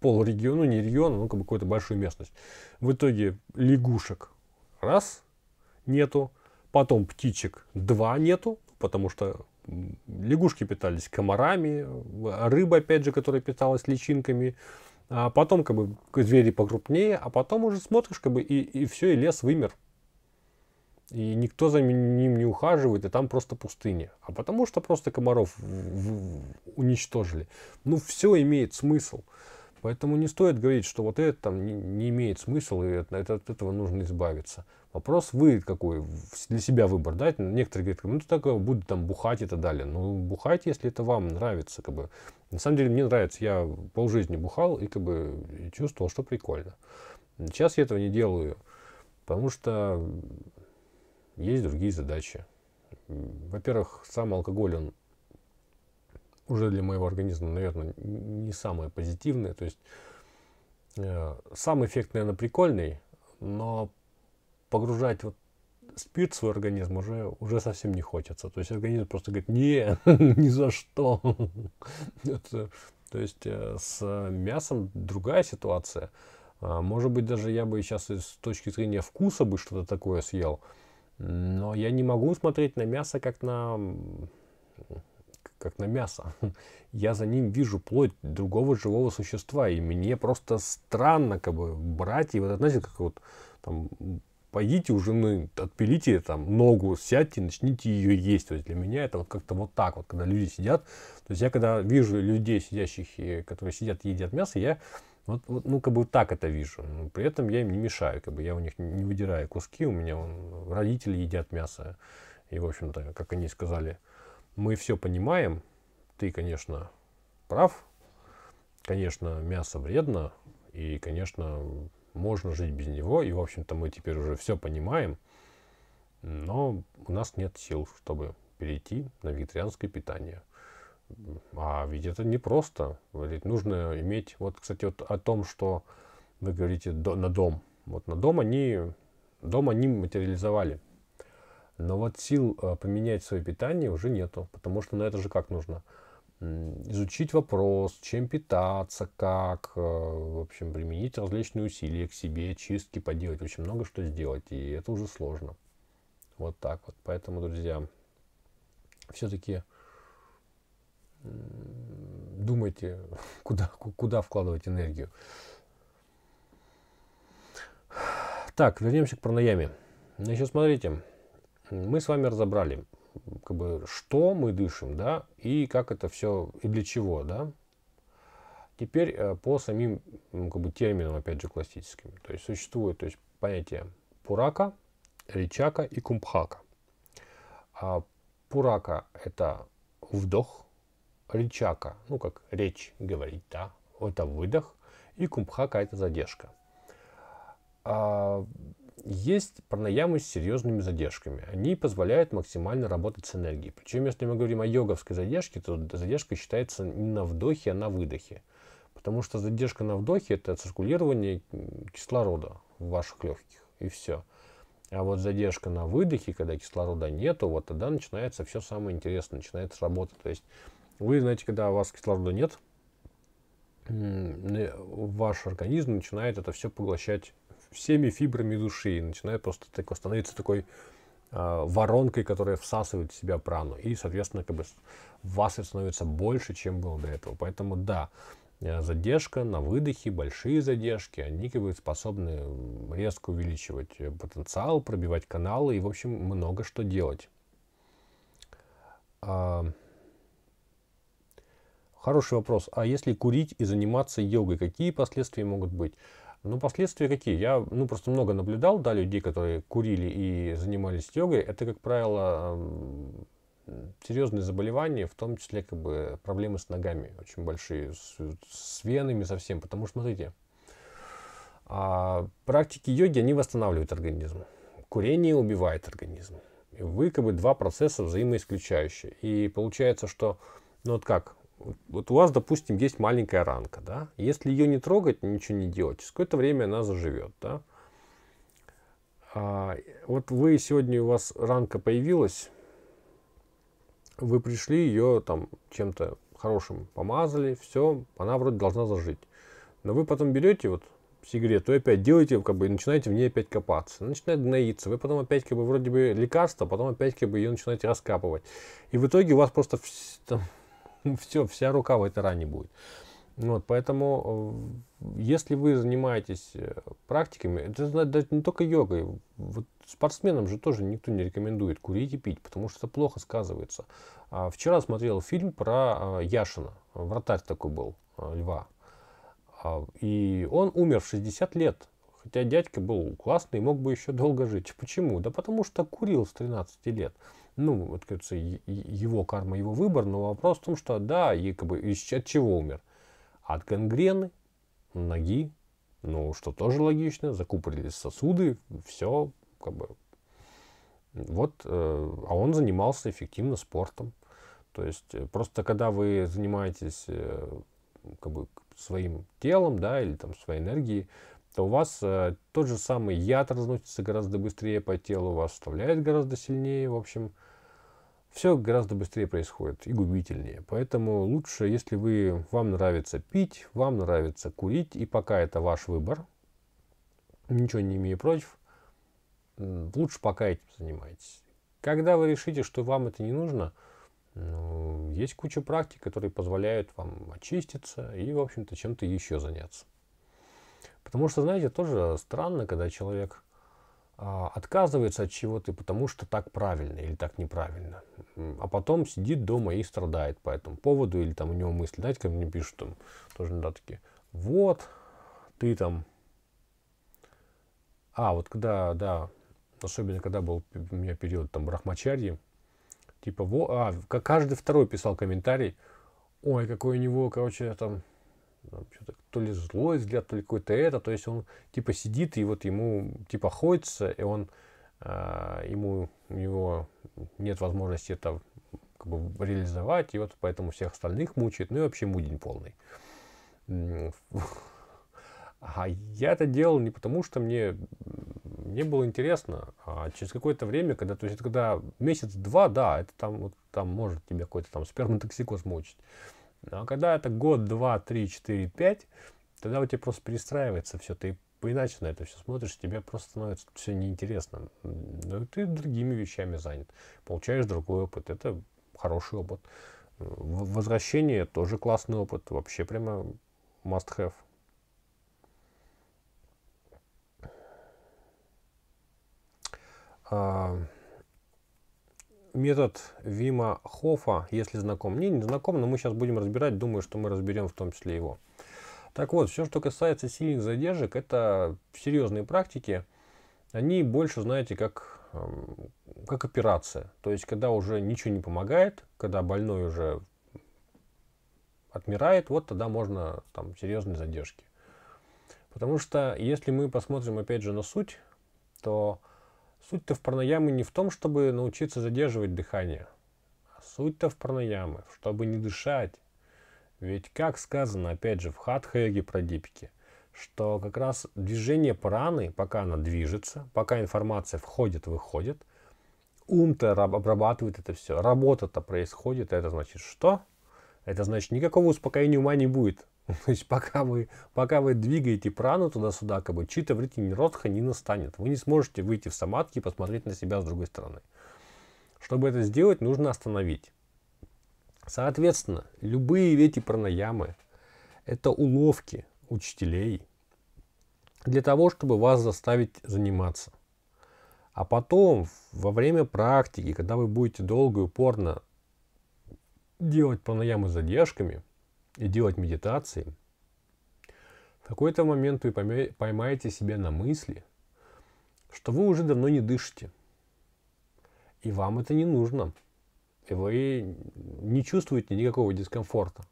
Speaker 1: полрегиона, ну, не региона, ну, как бы какую-то большую местность. В итоге лягушек раз нету, потом птичек два нету, потому что лягушки питались комарами, рыба, опять же, которая питалась личинками, а потом как бы звери покрупнее, а потом уже смотришь, как бы и, и все, и лес вымер. И никто за ним не ухаживает, и там просто пустыня. А потому что просто комаров уничтожили. Ну, все имеет смысл. Поэтому не стоит говорить, что вот это там не, имеет смысла, и это, от этого нужно избавиться. Вопрос вы какой для себя выбор, да? Ну, некоторые говорят, ну, так будет там бухать и так далее. Ну, бухать, если это вам нравится, как бы. На самом деле мне нравится, я полжизни бухал и как бы чувствовал, что прикольно. Сейчас я этого не делаю, потому что есть другие задачи. Во-первых, сам алкоголь, он уже для моего организма, наверное, не самое позитивное. То есть э, сам эффект, наверное, прикольный, но погружать вот спирт в свой организм уже, уже совсем не хочется. То есть организм просто говорит, не, [laughs] ни за что. [laughs] Это, то есть э, с мясом другая ситуация. А, может быть, даже я бы сейчас с точки зрения вкуса бы что-то такое съел. Но я не могу смотреть на мясо как на как на мясо. [laughs] Я за ним вижу плоть другого живого существа, и мне просто странно как бы брать, и вот знаете, как вот там пойдите у жены, отпилите там ногу, сядьте, начните ее есть. То есть для меня это вот как-то вот так вот, когда люди сидят. То есть я когда вижу людей, сидящих, которые сидят и едят мясо, я вот, вот, ну, как бы так это вижу. Но при этом я им не мешаю, как бы я у них не выдираю куски, у меня вон, родители едят мясо. И, в общем-то, как они сказали, мы все понимаем. Ты, конечно, прав. Конечно, мясо вредно. И, конечно, можно жить без него. И, в общем-то, мы теперь уже все понимаем. Но у нас нет сил, чтобы перейти на вегетарианское питание. А ведь это непросто. Ведь нужно иметь... Вот, кстати, вот о том, что вы говорите до, на дом. Вот на дом они, дом они материализовали. Но вот сил э, поменять свое питание уже нету, потому что на ну, это же как нужно? Изучить вопрос, чем питаться, как, э, в общем, применить различные усилия к себе, чистки поделать. очень много что сделать, и это уже сложно. Вот так вот. Поэтому, друзья, все-таки думайте, [laughs] куда, куда вкладывать энергию. Так, вернемся к пранаяме. Значит, смотрите, мы с вами разобрали, как бы, что мы дышим, да, и как это все, и для чего, да. Теперь э, по самим как бы, терминам, опять же, классическим. То есть существует то есть, понятие пурака, речака и кумбхака. А пурака – это вдох, речака, ну как речь говорить, да, это выдох, и кумбхака – это задержка. А, есть пранаямы с серьезными задержками. Они позволяют максимально работать с энергией. Причем, если мы говорим о йоговской задержке, то задержка считается не на вдохе, а на выдохе. Потому что задержка на вдохе – это циркулирование кислорода в ваших легких, и все. А вот задержка на выдохе, когда кислорода нету, вот тогда начинается все самое интересное, начинается работа. То есть вы знаете, когда у вас кислорода нет, ваш организм начинает это все поглощать всеми фибрами души и начинает просто так, становиться такой э, воронкой, которая всасывает в себя прану. И, соответственно, как бы вас становится больше, чем было до этого. Поэтому да, э, задержка на выдохе, большие задержки, они как бы способны резко увеличивать э, потенциал, пробивать каналы и, в общем, много что делать. А, хороший вопрос. А если курить и заниматься йогой, какие последствия могут быть? Но ну, последствия какие? Я ну, просто много наблюдал, да, людей, которые курили и занимались йогой. Это, как правило, серьезные заболевания, в том числе как бы проблемы с ногами очень большие, с, с венами совсем. Потому что, смотрите, а, практики йоги, они восстанавливают организм. Курение убивает организм. Вы как бы два процесса взаимоисключающие. И получается, что, ну вот как, вот у вас, допустим, есть маленькая ранка, да? Если ее не трогать, ничего не делать, через какое-то время она заживет, да? А, вот вы сегодня, у вас ранка появилась, вы пришли, ее там чем-то хорошим помазали, все, она вроде должна зажить. Но вы потом берете вот сигарету и опять делаете, как бы, и начинаете в ней опять копаться. Она начинает гноиться. Вы потом опять, как бы, вроде бы лекарство, потом опять, как бы, ее начинаете раскапывать. И в итоге у вас просто там, [laughs] все, вся рука в этой ране будет. Вот, поэтому, э, если вы занимаетесь э, практиками, это значит не только йогой, вот спортсменам же тоже никто не рекомендует курить и пить, потому что это плохо сказывается. А вчера смотрел фильм про э, Яшина, вратарь такой был, Льва. А, и он умер в 60 лет, хотя дядька был классный и мог бы еще долго жить. Почему? Да потому что курил с 13 лет ну, это кажется, его карма, его выбор, но вопрос в том, что да, якобы от чего умер? От гангрены, ноги, ну, что тоже логично, закупорились сосуды, все, как бы, вот, э, а он занимался эффективно спортом. То есть, э, просто когда вы занимаетесь э, как бы своим телом, да, или там своей энергией, то у вас э, тот же самый яд разносится гораздо быстрее по телу, вас вставляет гораздо сильнее, в общем, э, все гораздо быстрее происходит и губительнее. Поэтому лучше, если вы, вам нравится пить, вам нравится курить, и пока это ваш выбор, ничего не имею против, лучше пока этим занимайтесь. Когда вы решите, что вам это не нужно, ну, есть куча практик, которые позволяют вам очиститься и, в общем-то, чем-то еще заняться. Потому что, знаете, тоже странно, когда человек а, отказывается от чего-то, потому что так правильно или так неправильно. А потом сидит дома и страдает по этому поводу, или там у него мысли, знаете, как мне пишут там, тоже иногда такие, вот, ты там... А, вот когда, да, особенно когда был у меня период там Брахмачарьи, типа, во, а, каждый второй писал комментарий, ой, какой у него, короче, там, что-то, то ли злой взгляд, то ли какой-то это. То есть он типа сидит и вот ему типа ходится, и он э, ему его нет возможности это как бы реализовать, и вот поэтому всех остальных мучает, ну и вообще мудень полный. А я это делал не потому, что мне, мне было интересно, а через какое-то время, когда, то есть это когда месяц-два, да, это там, вот, там может тебе какой-то там сперматоксикоз мучить. Но ну, а когда это год, два, три, четыре, пять, тогда у тебя просто перестраивается все, ты иначе на это все смотришь, тебе просто становится все неинтересно. Но ну, ты другими вещами занят, получаешь другой опыт, это хороший опыт. Возвращение тоже классный опыт, вообще прямо must have. Uh метод Вима Хофа, если знаком. Мне не знаком, но мы сейчас будем разбирать. Думаю, что мы разберем в том числе его. Так вот, все, что касается сильных задержек, это серьезные практики. Они больше, знаете, как, эм, как операция. То есть, когда уже ничего не помогает, когда больной уже отмирает, вот тогда можно там серьезные задержки. Потому что если мы посмотрим опять же на суть, то Суть-то в пранаямы не в том, чтобы научиться задерживать дыхание. А суть-то в пранаямы, чтобы не дышать. Ведь как сказано, опять же, в хатха-йоге продипике, что как раз движение праны, пока она движется, пока информация входит-выходит, ум-то обрабатывает это все, работа-то происходит, это значит что? Это значит, никакого успокоения ума не будет. [laughs] То есть пока вы, пока вы двигаете прану туда-сюда, как бы чита в ритме Ротха не настанет. Вы не сможете выйти в самадхи и посмотреть на себя с другой стороны. Чтобы это сделать, нужно остановить. Соответственно, любые эти пранаямы – это уловки учителей для того, чтобы вас заставить заниматься. А потом, во время практики, когда вы будете долго и упорно делать пранаямы с задержками – и делать медитации, в какой-то момент вы поймаете себя на мысли, что вы уже давно не дышите. И вам это не нужно. И вы не чувствуете никакого дискомфорта.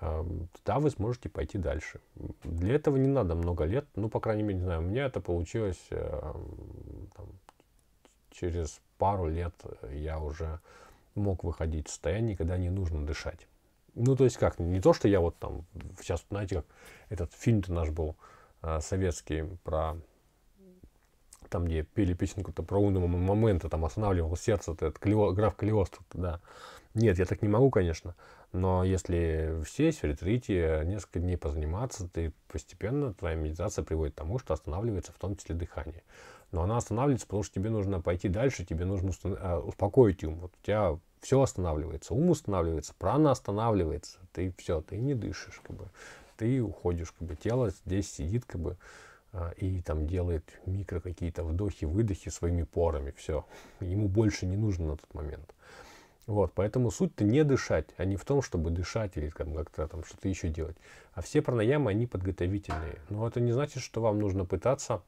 Speaker 1: Эм, Тогда вы сможете пойти дальше. Для этого не надо много лет. Ну, по крайней мере, не знаю, у меня это получилось эм, там, через пару лет я уже мог выходить в состояние, когда не нужно дышать. Ну, то есть как, не то, что я вот там, сейчас, знаете, как этот фильм-то наш был э, советский про там, где пели песенку-то про умного момента, там останавливал сердце, этот это Калио, граф Калиостро, да. Нет, я так не могу, конечно. Но если сесть в ретрите, несколько дней позаниматься, ты постепенно твоя медитация приводит к тому, что останавливается в том числе дыхание но она останавливается, потому что тебе нужно пойти дальше, тебе нужно э, успокоить ум. Вот у тебя все останавливается, ум останавливается, прана останавливается, ты все, ты не дышишь, как бы, ты уходишь, как бы, тело здесь сидит, как бы, э, и там делает микро какие-то вдохи, выдохи своими порами, все. Ему больше не нужно на тот момент. Вот, поэтому суть-то не дышать, а не в том, чтобы дышать или как-то там что-то еще делать. А все пранаямы, они подготовительные. Но это не значит, что вам нужно пытаться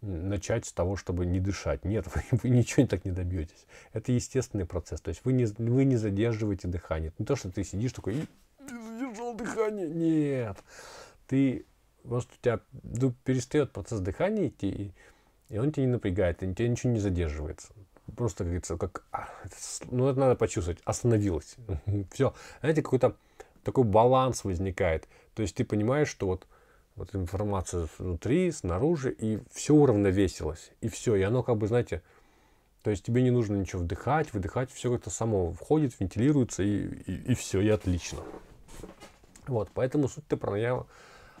Speaker 1: начать с того, чтобы не дышать. Нет, [laughs] вы, вы ничего так не добьетесь. Это естественный процесс. То есть вы не, вы не задерживаете дыхание. не то, что ты сидишь такой, и ты задержал дыхание. Нет. Ты, просто у тебя ну, перестает процесс дыхания идти, и, и он тебя не напрягает, и тебя ничего не задерживается. Просто, как говорится, как, а, ну, это надо почувствовать, остановилось. [laughs] Все. Знаете, какой-то такой баланс возникает. То есть ты понимаешь, что вот вот информация внутри, снаружи, и все уравновесилось, и все, и оно как бы, знаете, то есть тебе не нужно ничего вдыхать, выдыхать, все это само входит, вентилируется, и, и, и все, и отлично. Вот, поэтому суть-то пранаямы,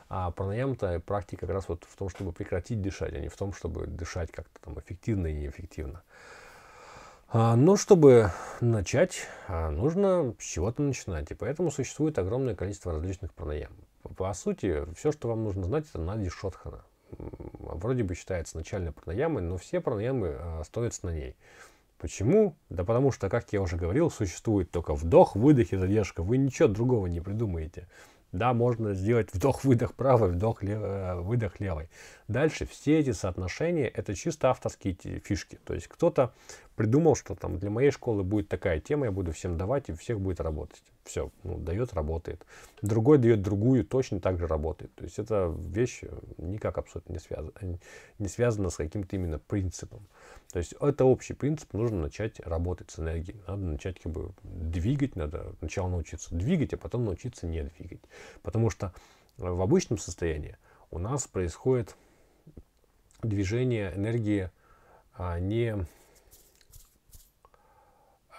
Speaker 1: а пранаям-то практика как раз вот в том, чтобы прекратить дышать, а не в том, чтобы дышать как-то там эффективно и неэффективно. А, но чтобы начать, а, нужно с чего-то начинать. И поэтому существует огромное количество различных пранаям. По сути, все, что вам нужно знать, это Нади Шотхана. Вроде бы считается начальной пранаямой, но все пранаямы э, строятся на ней. Почему? Да потому что, как я уже говорил, существует только вдох, выдох и задержка. Вы ничего другого не придумаете. Да, можно сделать вдох-выдох правой, вдох выдох э, левой. Дальше все эти соотношения – это чисто авторские фишки. То есть кто-то придумал, что там для моей школы будет такая тема, я буду всем давать, и всех будет работать. Все, ну, дает, работает. Другой дает другую, точно так же работает. То есть это вещь никак абсолютно не связана, не связана с каким-то именно принципом. То есть это общий принцип, нужно начать работать с энергией. Надо начать как бы двигать, надо сначала научиться двигать, а потом научиться не двигать. Потому что в обычном состоянии у нас происходит движение энергии а, не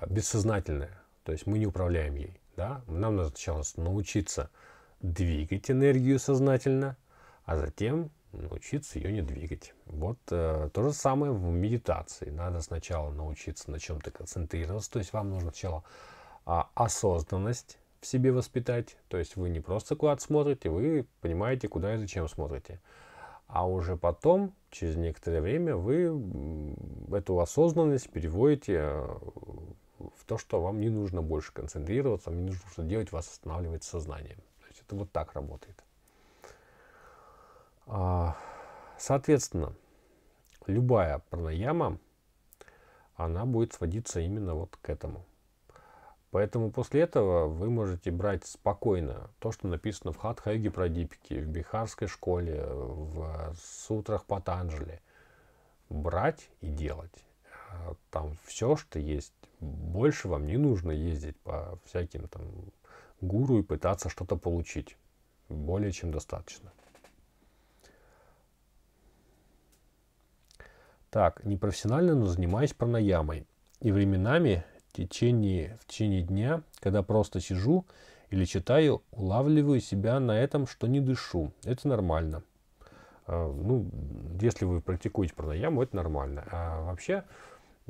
Speaker 1: бессознательная, то есть мы не управляем ей. Да? Нам надо сначала научиться двигать энергию сознательно, а затем научиться ее не двигать. Вот э, то же самое в медитации. Надо сначала научиться на чем-то концентрироваться. То есть вам нужно сначала э, осознанность в себе воспитать. То есть вы не просто куда-то смотрите, вы понимаете, куда и зачем смотрите. А уже потом, через некоторое время, вы эту осознанность переводите э, в то, что вам не нужно больше концентрироваться, вам не нужно что делать, вас останавливает сознание. То есть это вот так работает. А, соответственно, любая пранаяма, она будет сводиться именно вот к этому. Поэтому после этого вы можете брать спокойно то, что написано в Хатхайге Прадипике, в Бихарской школе, в сутрах Патанджали. Брать и делать. Там все, что есть больше вам не нужно ездить по всяким там гуру и пытаться что-то получить. Более чем достаточно. Так, непрофессионально, но занимаюсь пранаямой. И временами в течение, в течение дня, когда просто сижу или читаю, улавливаю себя на этом, что не дышу. Это нормально. А, ну, если вы практикуете пранаяму, это нормально. А вообще,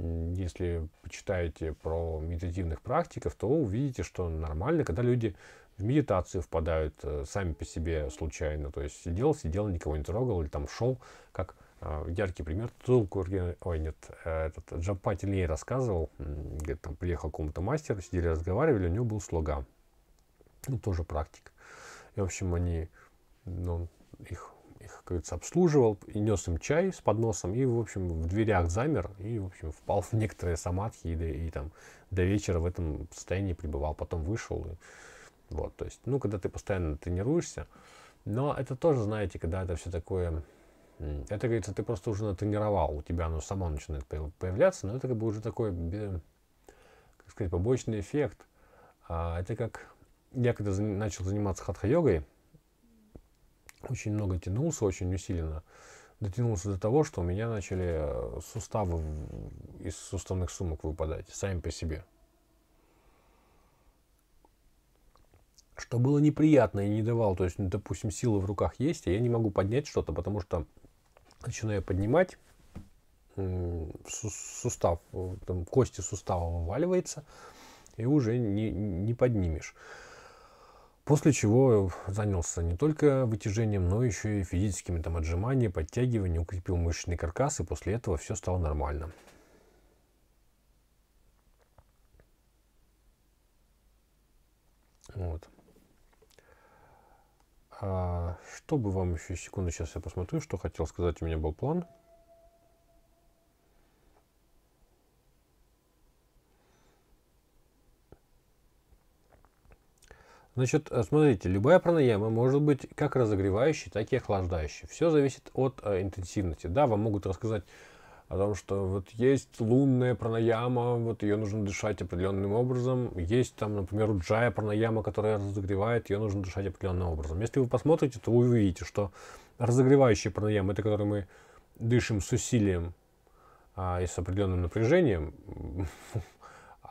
Speaker 1: если почитаете про медитативных практиков, то увидите, что нормально, когда люди в медитацию впадают э, сами по себе случайно. То есть сидел, сидел, никого не трогал, или там шел, как а, яркий пример, Тулкурген, ой, нет, э, этот Джапати Лей рассказывал, где там приехал к какому-то мастер, сидели, разговаривали, у него был слуга. Ну, тоже практик. И, в общем, они, ну, их их, как говорится, обслуживал, и нес им чай с подносом, и, в общем, в дверях замер, и, в общем, впал в некоторые самадхи, и, и, там до вечера в этом состоянии пребывал, потом вышел, и, вот, то есть, ну, когда ты постоянно тренируешься, но это тоже, знаете, когда это все такое, это, говорится, ты просто уже натренировал, у тебя оно само начинает появляться, но это как бы уже такой, как сказать, побочный эффект, а это как, я когда начал заниматься хатха-йогой, очень много тянулся, очень усиленно. Дотянулся до того, что у меня начали э, суставы из суставных сумок выпадать сами по себе. Что было неприятно и не давал. То есть, ну, допустим, силы в руках есть, а я не могу поднять что-то, потому что начинаю поднимать, сустав, э, там, кости сустава вываливается, и уже не, не поднимешь. После чего занялся не только вытяжением, но еще и физическими там отжиманиями, подтягиванием, укрепил мышечный каркас, и после этого все стало нормально. Вот. А, что вам еще секунду сейчас я посмотрю, что хотел сказать, у меня был план. Значит, э, смотрите, любая пранаяма может быть как разогревающей, так и охлаждающей. Все зависит от э, интенсивности. Да, вам могут рассказать о том, что вот есть лунная пранаяма, вот ее нужно дышать определенным образом. Есть там, например, джая пранаяма, которая разогревает, ее нужно дышать определенным образом. Если вы посмотрите, то вы увидите, что разогревающие пранаямы, это которые мы дышим с усилием а, и с определенным напряжением, [laughs]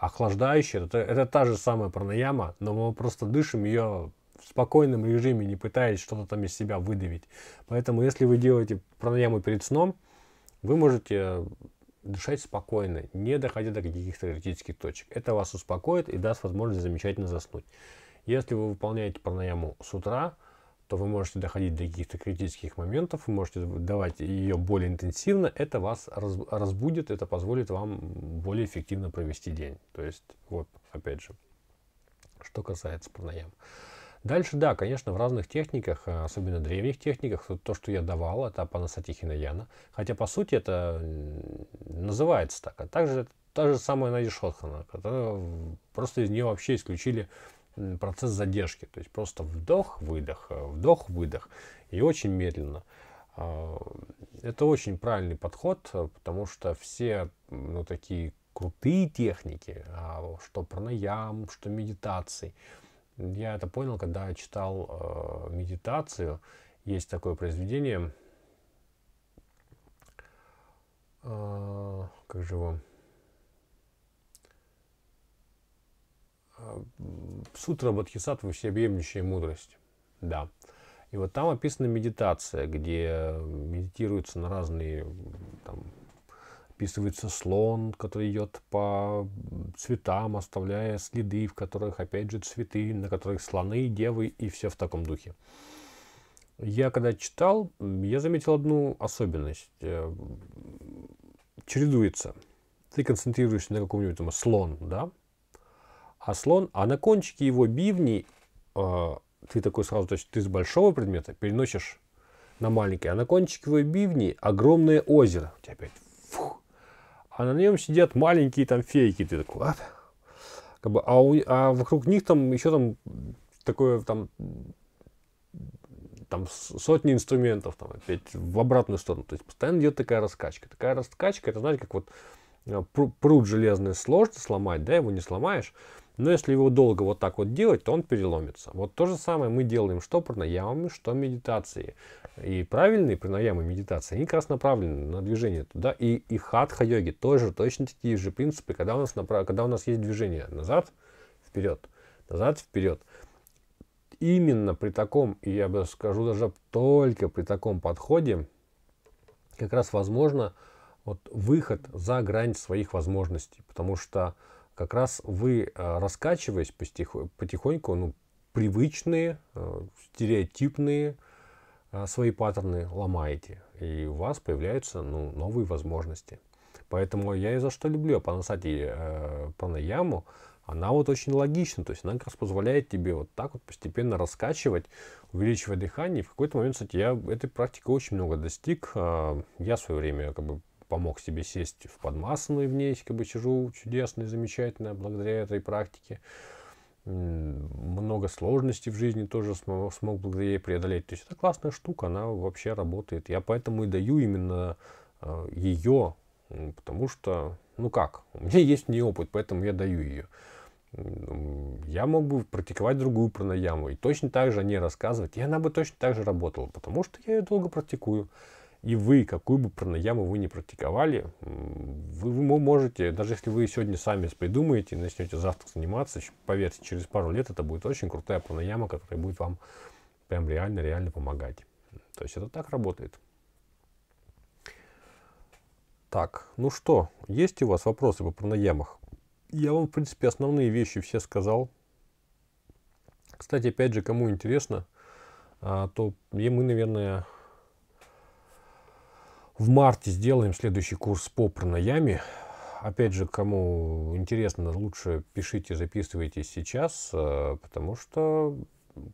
Speaker 1: охлаждающее. Это, это та же самая пранаяма, но мы просто дышим ее в спокойном режиме, не пытаясь что-то там из себя выдавить. Поэтому, если вы делаете пранаяму перед сном, вы можете дышать спокойно, не доходя до каких-то критических точек. Это вас успокоит и даст возможность замечательно заснуть. Если вы выполняете пранаяму с утра, то вы можете доходить до каких-то критических моментов, вы можете давать ее более интенсивно, это вас разбудит, это позволит вам более эффективно провести день. То есть, вот, опять же, что касается пранаям. Дальше, да, конечно, в разных техниках, э, особенно древних техниках, то, что я давал, это Апанасати Хинаяна, хотя, по сути, это называется так, а также та же самая Нади просто из нее вообще исключили процесс задержки. То есть просто вдох-выдох, э, вдох-выдох. И очень медленно. А, это очень правильный подход, э, потому что все ну, такие крутые техники, а, что пранаям, что медитации. Я это понял, когда читал э, медитацию. Есть такое произведение, а, как же его, Сутра Бадхисаттвы «Всеобъемлющая мудрость». Да. И вот там описана медитация, где э, медитируется на разные, там, описывается слон, который идет по цветам, оставляя следы, в которых, опять же, цветы, на которых слоны, девы и все в таком духе. Я когда читал, я заметил одну особенность. Э, чередуется. Ты концентрируешься на каком-нибудь там слон, да, а слон, а на кончике его бивни, э, ты такой сразу, то есть ты с большого предмета переносишь на маленький, а на кончике его бивни огромное озеро. У тебя опять фух, а на нем сидят маленькие там фейки. Ты такой, а, как бы, а, у, а вокруг них там еще там такое там там сотни инструментов, там опять в обратную сторону. То есть постоянно идет такая раскачка. Такая раскачка, это знаете, как вот э, пруд железный сложно сломать, да, его не сломаешь. Но если его долго вот так вот делать, то он переломится. Вот то же самое мы делаем что пранаямами, что медитации. И правильные пранаямы медитации, они как раз направлены на движение туда. И, и хатха-йоги тоже точно такие же принципы, когда у нас, направ... когда у нас есть движение назад, вперед, назад, вперед. Именно при таком, и я бы скажу даже только при таком подходе, как раз возможно вот выход за грань своих возможностей. Потому что как раз вы, э, раскачиваясь потихоньку, ну, привычные, э, стереотипные э, свои паттерны ломаете. И у вас появляются ну, новые возможности. Поэтому я и за что люблю Апанасати э, Пранаяму. Она вот очень логична, то есть она как раз позволяет тебе вот так вот постепенно раскачивать, увеличивая дыхание. И в какой-то момент, кстати, я этой практикой очень много достиг. Я в свое время как бы помог себе сесть в подмасленный в ней кабачежу, чудесный, замечательно, благодаря этой практике. Много сложностей в жизни тоже смог, смог благодаря ей преодолеть. То есть это классная штука, она вообще работает. Я поэтому и даю именно э, ее, потому что, ну как, у меня [laughs] есть не опыт, поэтому я даю ее я мог бы практиковать другую пранаяму и точно так же о ней рассказывать, и она бы точно так же работала, потому что я ее долго практикую. И вы, какую бы пранаяму вы не практиковали, вы, вы можете, даже если вы сегодня сами придумаете и начнете завтра заниматься, поверьте, через пару лет это будет очень крутая пранаяма, которая будет вам прям реально-реально помогать. То есть это так работает. Так, ну что, есть у вас вопросы по пранаямах? Я вам, в принципе, основные вещи все сказал. Кстати, опять же, кому интересно, а, то мы, наверное, в марте сделаем следующий курс по пранаяме. Опять же, кому интересно, лучше пишите, записывайтесь сейчас, э, потому что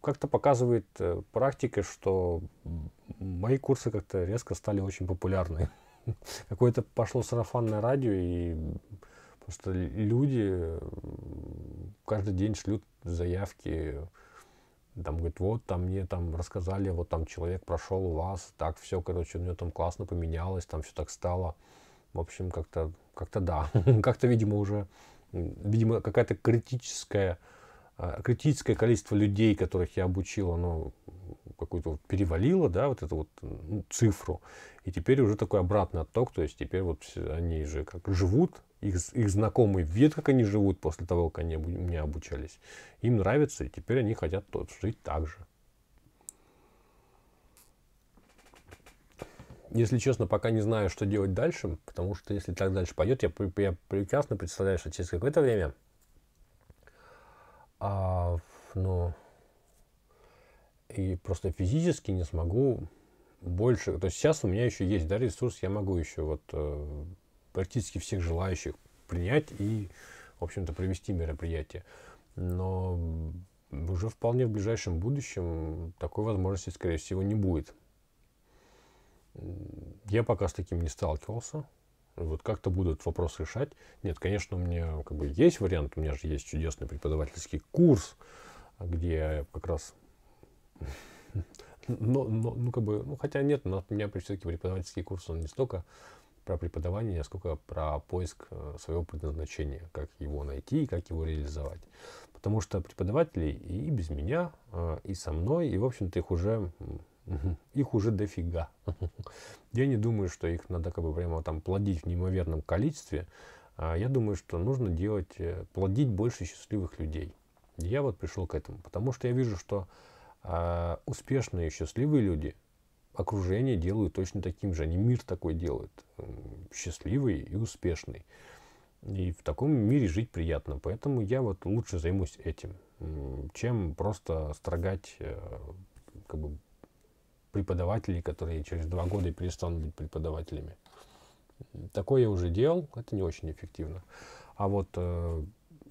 Speaker 1: как-то показывает э, практика, что мои курсы как-то резко стали очень популярны. [laughs] Какое-то пошло сарафанное радио, и просто люди э, каждый день шлют заявки там говорит, вот там мне там рассказали, вот там человек прошел у вас, так все, короче, у него там классно поменялось, там все так стало. В общем, как-то как-то да, [laughs] как-то, видимо, уже, видимо, какая-то критическая э, критическое количество людей, которых я обучил, оно какую-то перевалило, да, вот эту вот ну, цифру. И теперь уже такой обратный отток, то есть теперь вот они же как живут их, их знакомые видят, как они живут после того, как они у меня обучались. Им нравится, и теперь они хотят жить так же. Если честно, пока не знаю, что делать дальше, потому что если так дальше пойдет, я, я прекрасно представляю, что через какое-то время, а, ну, и просто физически не смогу больше. То есть сейчас у меня еще есть, да, ресурс, я могу еще вот э, практически всех желающих принять и, в общем-то, провести мероприятие. Но уже вполне в ближайшем будущем такой возможности, скорее всего, не будет. Я пока с таким не сталкивался. Вот как-то будут этот вопрос решать. Нет, конечно, у меня как бы есть вариант. У меня же есть чудесный преподавательский курс, где я как раз... [laughs] Но, но, ну, как бы, ну, хотя нет, у меня при все-таки преподавательский курс, он не столько про преподавание, а сколько про поиск э, своего предназначения, как его найти и как его реализовать. Потому что преподавателей и без меня, э, и со мной, и, в общем-то, их уже [laughs] их уже дофига. [laughs] Я не думаю, что их надо как бы прямо там плодить в неимоверном количестве. А я думаю, что нужно делать, э, плодить больше счастливых людей. Я вот пришел к этому, потому что я вижу, что а, успешные и счастливые люди – окружение делают точно таким же. Они мир такой делают, эм, счастливый и успешный. И в таком мире жить приятно. Поэтому я вот лучше займусь этим, чем просто строгать э, как бы, преподавателей, которые через два года перестанут быть преподавателями. Такое я уже делал, это не очень эффективно. А вот э,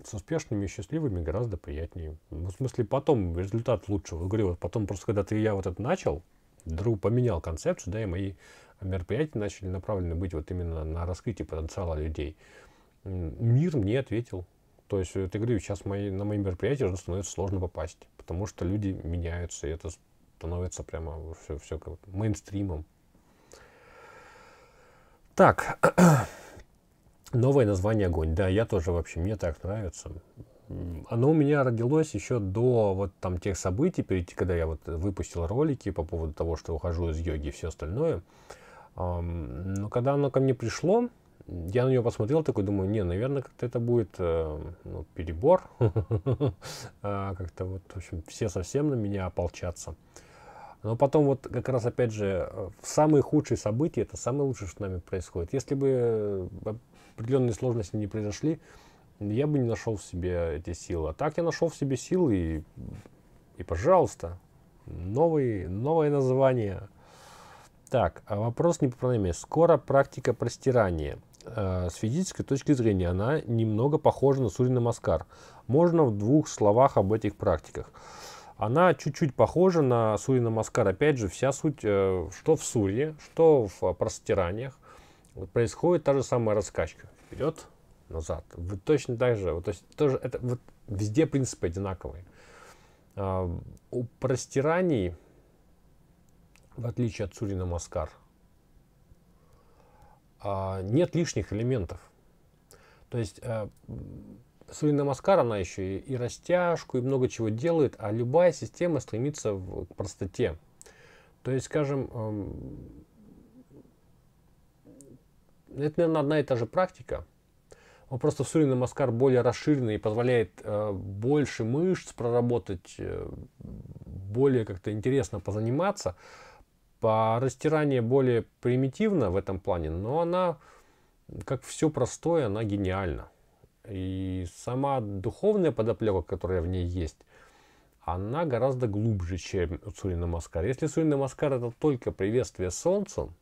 Speaker 1: с успешными и счастливыми гораздо приятнее. Ну, в смысле, потом результат лучше. Вот говорю, вот потом просто, когда ты я вот это начал, Друг поменял концепцию, да, и мои мероприятия начали направлены быть вот именно на раскрытие потенциала людей. Мир мне ответил. То есть, я говорю, сейчас мои, на мои мероприятия уже становится сложно попасть, потому что люди меняются, и это становится прямо все, все как мейнстримом. Так, [clears throat] новое название «Огонь». Да, я тоже вообще, мне так нравится оно у меня родилось еще до вот там тех событий, перед, когда я вот выпустил ролики по поводу того, что ухожу из йоги и все остальное. Но когда оно ко мне пришло, я на нее посмотрел, такой думаю, не, наверное, как-то это будет э, ну, перебор. [laughs] А, как-то вот, в общем, все совсем на меня ополчатся. Но потом вот как раз, опять же, самые худшие события, это самое лучшее, что с нами происходит. Если бы э, определенные сложности не произошли, я бы не нашел в себе эти силы. А так я нашел в себе силы и, и пожалуйста, новый, новое название. Так, а вопрос не по проблеме. Скоро практика простирания. Э, с физической точки зрения она немного похожа на Сурина Маскар. Можно в двух словах об этих практиках. Она чуть-чуть похожа на Сурина Маскар. Опять же, вся суть, э, что в Сурье, что в простираниях. происходит та же самая раскачка. Вперед, назад. Вы точно так же, то есть тоже это вот везде принципы одинаковые. А, у простираний, в отличие от Сурина Маскар, а, нет лишних элементов. То есть а, Сурина Маскар, она еще и, и растяжку, и много чего делает, а любая система стремится в, к простоте. То есть, скажем, это, наверное, одна и та же практика – он просто всуленный маскар более расширенный и позволяет э, больше мышц проработать, э, более как-то интересно позаниматься. По растирание более примитивно в этом плане, но она, как все простое, она гениальна. И сама духовная подоплека, которая в ней есть, она гораздо глубже, чем Сурина Маскар. Если Сурина Маскар это только приветствие солнцу,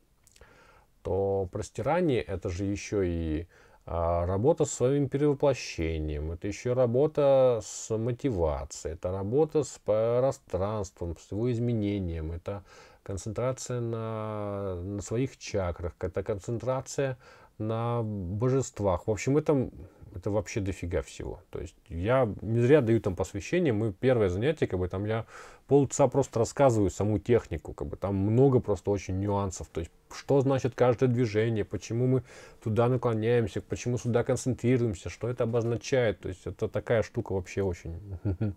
Speaker 1: то простирание это же еще и а, работа с своим перевоплощением, это еще работа с мотивацией, это работа с пространством, с его изменением, это концентрация на, на своих чакрах, это концентрация на божествах. В общем, это это вообще дофига всего. То есть я не зря даю там посвящение. Мы первое занятие, как бы там я полчаса просто рассказываю саму технику, как бы там много просто очень нюансов. То есть что значит каждое движение, почему мы туда наклоняемся, почему сюда концентрируемся, что это обозначает. То есть это такая штука вообще очень [laughs]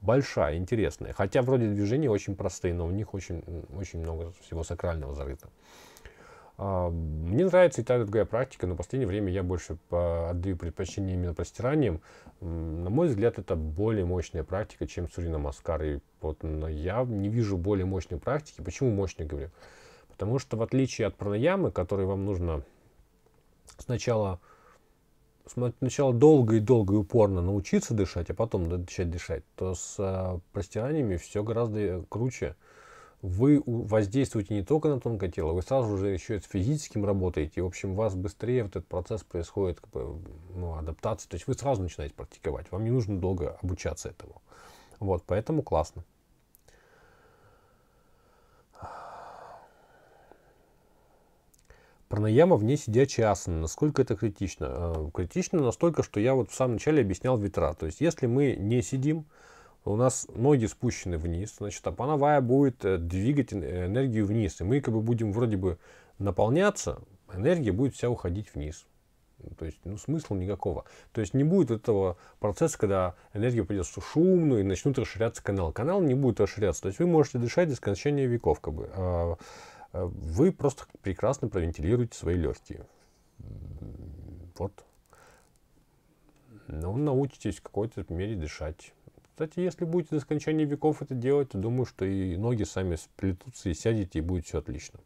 Speaker 1: большая, интересная. Хотя вроде движения очень простые, но в них очень, очень много всего сакрального зарыто. А, мне нравится и та, и другая практика, но в последнее время я больше а, отдаю предпочтение именно простираниям. На мой взгляд, это более мощная практика, чем сурина маскар. И вот я не вижу более мощной практики. Почему мощной говорю? Потому что в отличие от пранаямы, которой вам нужно сначала, сначала долго и долго и упорно научиться дышать, а потом начать дышать, то с а, простираниями все гораздо э, круче вы воздействуете не только на тонкое тело, вы сразу же еще и с физическим работаете. В общем, у вас быстрее вот этот процесс происходит, как бы, ну, адаптация. То есть вы сразу начинаете практиковать. Вам не нужно долго обучаться этому. Вот, поэтому классно. Пранаяма вне сидячей асаны. Насколько это критично? Э, критично настолько, что я вот в самом начале объяснял ветра. То есть, если мы не сидим, у нас ноги спущены вниз, значит, а пановая будет э, двигать энергию вниз. И мы как бы будем вроде бы наполняться, энергия будет вся уходить вниз. То есть, ну, смысла никакого. То есть, не будет этого процесса, когда энергия придет шумную и начнут расширяться канал. Канал не будет расширяться. То есть, вы можете дышать до скончания веков. Как бы. А, э, вы просто прекрасно провентилируете свои легкие. Вот. но ну, научитесь в какой-то мере дышать. Кстати, если будете до скончания веков это делать, то думаю, что и ноги сами сплетутся, и сядете, и будет все отлично.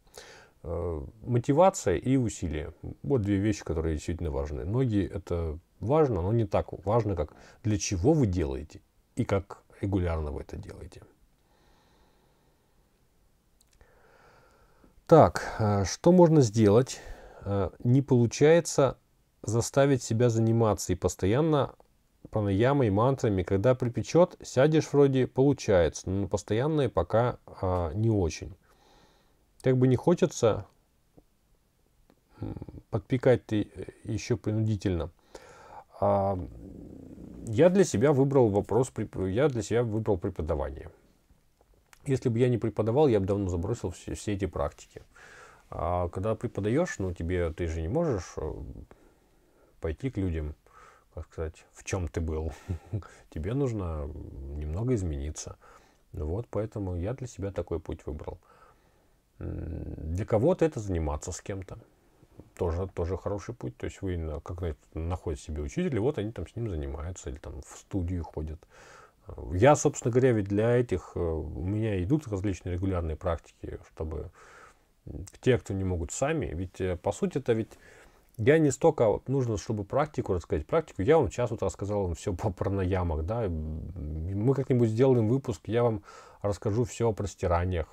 Speaker 1: Э, мотивация и усилия — Вот две вещи, которые действительно важны. Ноги это важно, но не так важно, как для чего вы делаете и как регулярно вы это делаете. Так, э, что можно сделать? Э, не получается заставить себя заниматься и постоянно пранаямой, мантрами. Когда припечет, сядешь вроде, получается, но постоянное пока а, не очень. Как бы не хочется, подпекать ты э, еще принудительно. А, я для себя выбрал вопрос, я для себя выбрал преподавание. Если бы я не преподавал, я бы давно забросил все, все эти практики. А когда преподаешь, ну тебе ты же не можешь э, пойти к людям как сказать, в чем ты был. [laughs] Тебе нужно немного измениться. Вот поэтому я для себя такой путь выбрал. Для кого-то это заниматься с кем-то. Тоже, тоже хороший путь. То есть вы как находите себе учителя, вот они там с ним занимаются, или там в студию ходят. Я, собственно говоря, ведь для этих, э, у меня идут различные регулярные практики, чтобы те, кто не могут сами, ведь э, по сути это ведь я не столько вот нужно, чтобы практику рассказать. Практику я вам сейчас вот рассказал вам все по пранаямах, да. Мы как-нибудь сделаем выпуск, я вам расскажу все про стираниях.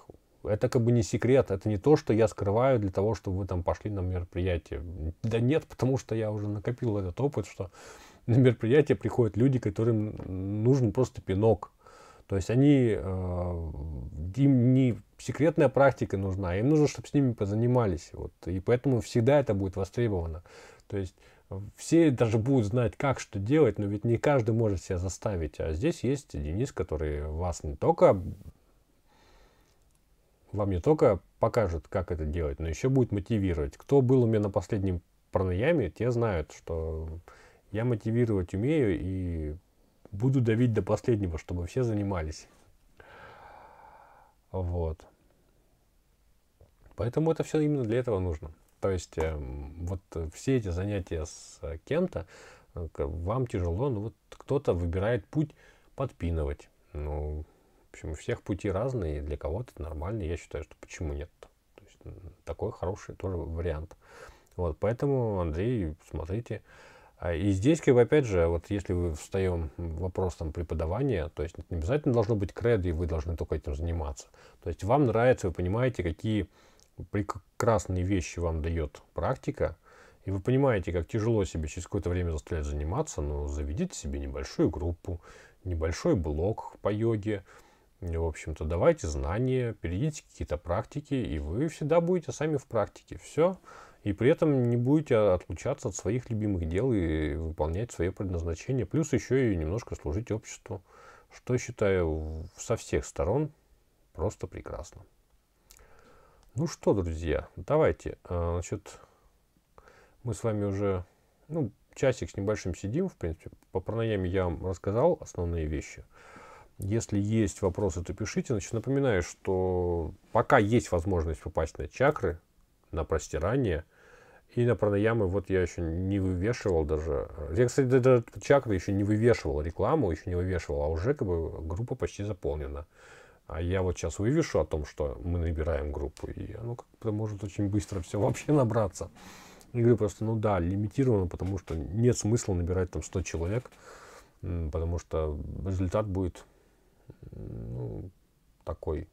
Speaker 1: Это как бы не секрет, это не то, что я скрываю для того, чтобы вы там пошли на мероприятие. Да нет, потому что я уже накопил этот опыт, что на мероприятие приходят люди, которым нужен просто пинок. То есть они, э, им не секретная практика нужна, им нужно, чтобы с ними позанимались. Вот. И поэтому всегда это будет востребовано. То есть э, все даже будут знать, как что делать, но ведь не каждый может себя заставить. А здесь есть Денис, который вас не только вам не только покажет, как это делать, но еще будет мотивировать. Кто был у меня на последнем пранаяме, те знают, что я мотивировать умею и Буду давить до последнего, чтобы все занимались. Вот. Поэтому это все именно для этого нужно. То есть э, вот все эти занятия с э, кем-то, э, вам тяжело, но вот кто-то выбирает путь подпинывать. Ну, в общем, у всех пути разные, для кого-то это я считаю, что почему нет. То есть такой хороший тоже вариант. Вот, поэтому, Андрей, смотрите, а, и здесь, как бы, опять же, вот если вы встаем вопрос там, преподавания, то есть не обязательно должно быть кредо, и вы должны только этим заниматься. То есть вам нравится, вы понимаете, какие прекрасные вещи вам дает практика, и вы понимаете, как тяжело себе через какое-то время заставлять заниматься, но заведите себе небольшую группу, небольшой блок по йоге, в общем-то, давайте знания, перейдите какие-то практики, и вы всегда будете сами в практике. Все и при этом не будете отлучаться от своих любимых дел и выполнять свое предназначение, плюс еще и немножко служить обществу, что считаю со всех сторон просто прекрасно. Ну что, друзья, давайте, а, значит, мы с вами уже, ну, часик с небольшим сидим, в принципе, по пранаяме я вам рассказал основные вещи. Если есть вопросы, то пишите. Значит, напоминаю, что пока есть возможность попасть на чакры, на простирание, и на пранаямы вот я еще не вывешивал даже. Э, я, кстати, даже чакры еще не вывешивал рекламу, еще не вывешивал, а уже как бы группа почти заполнена. А я вот сейчас вывешу о том, что мы набираем группу, и оно как-то может очень быстро все [laughs] вообще набраться. И говорю просто, ну да, лимитировано, потому что нет смысла набирать там 100 человек, потому что результат будет ну, такой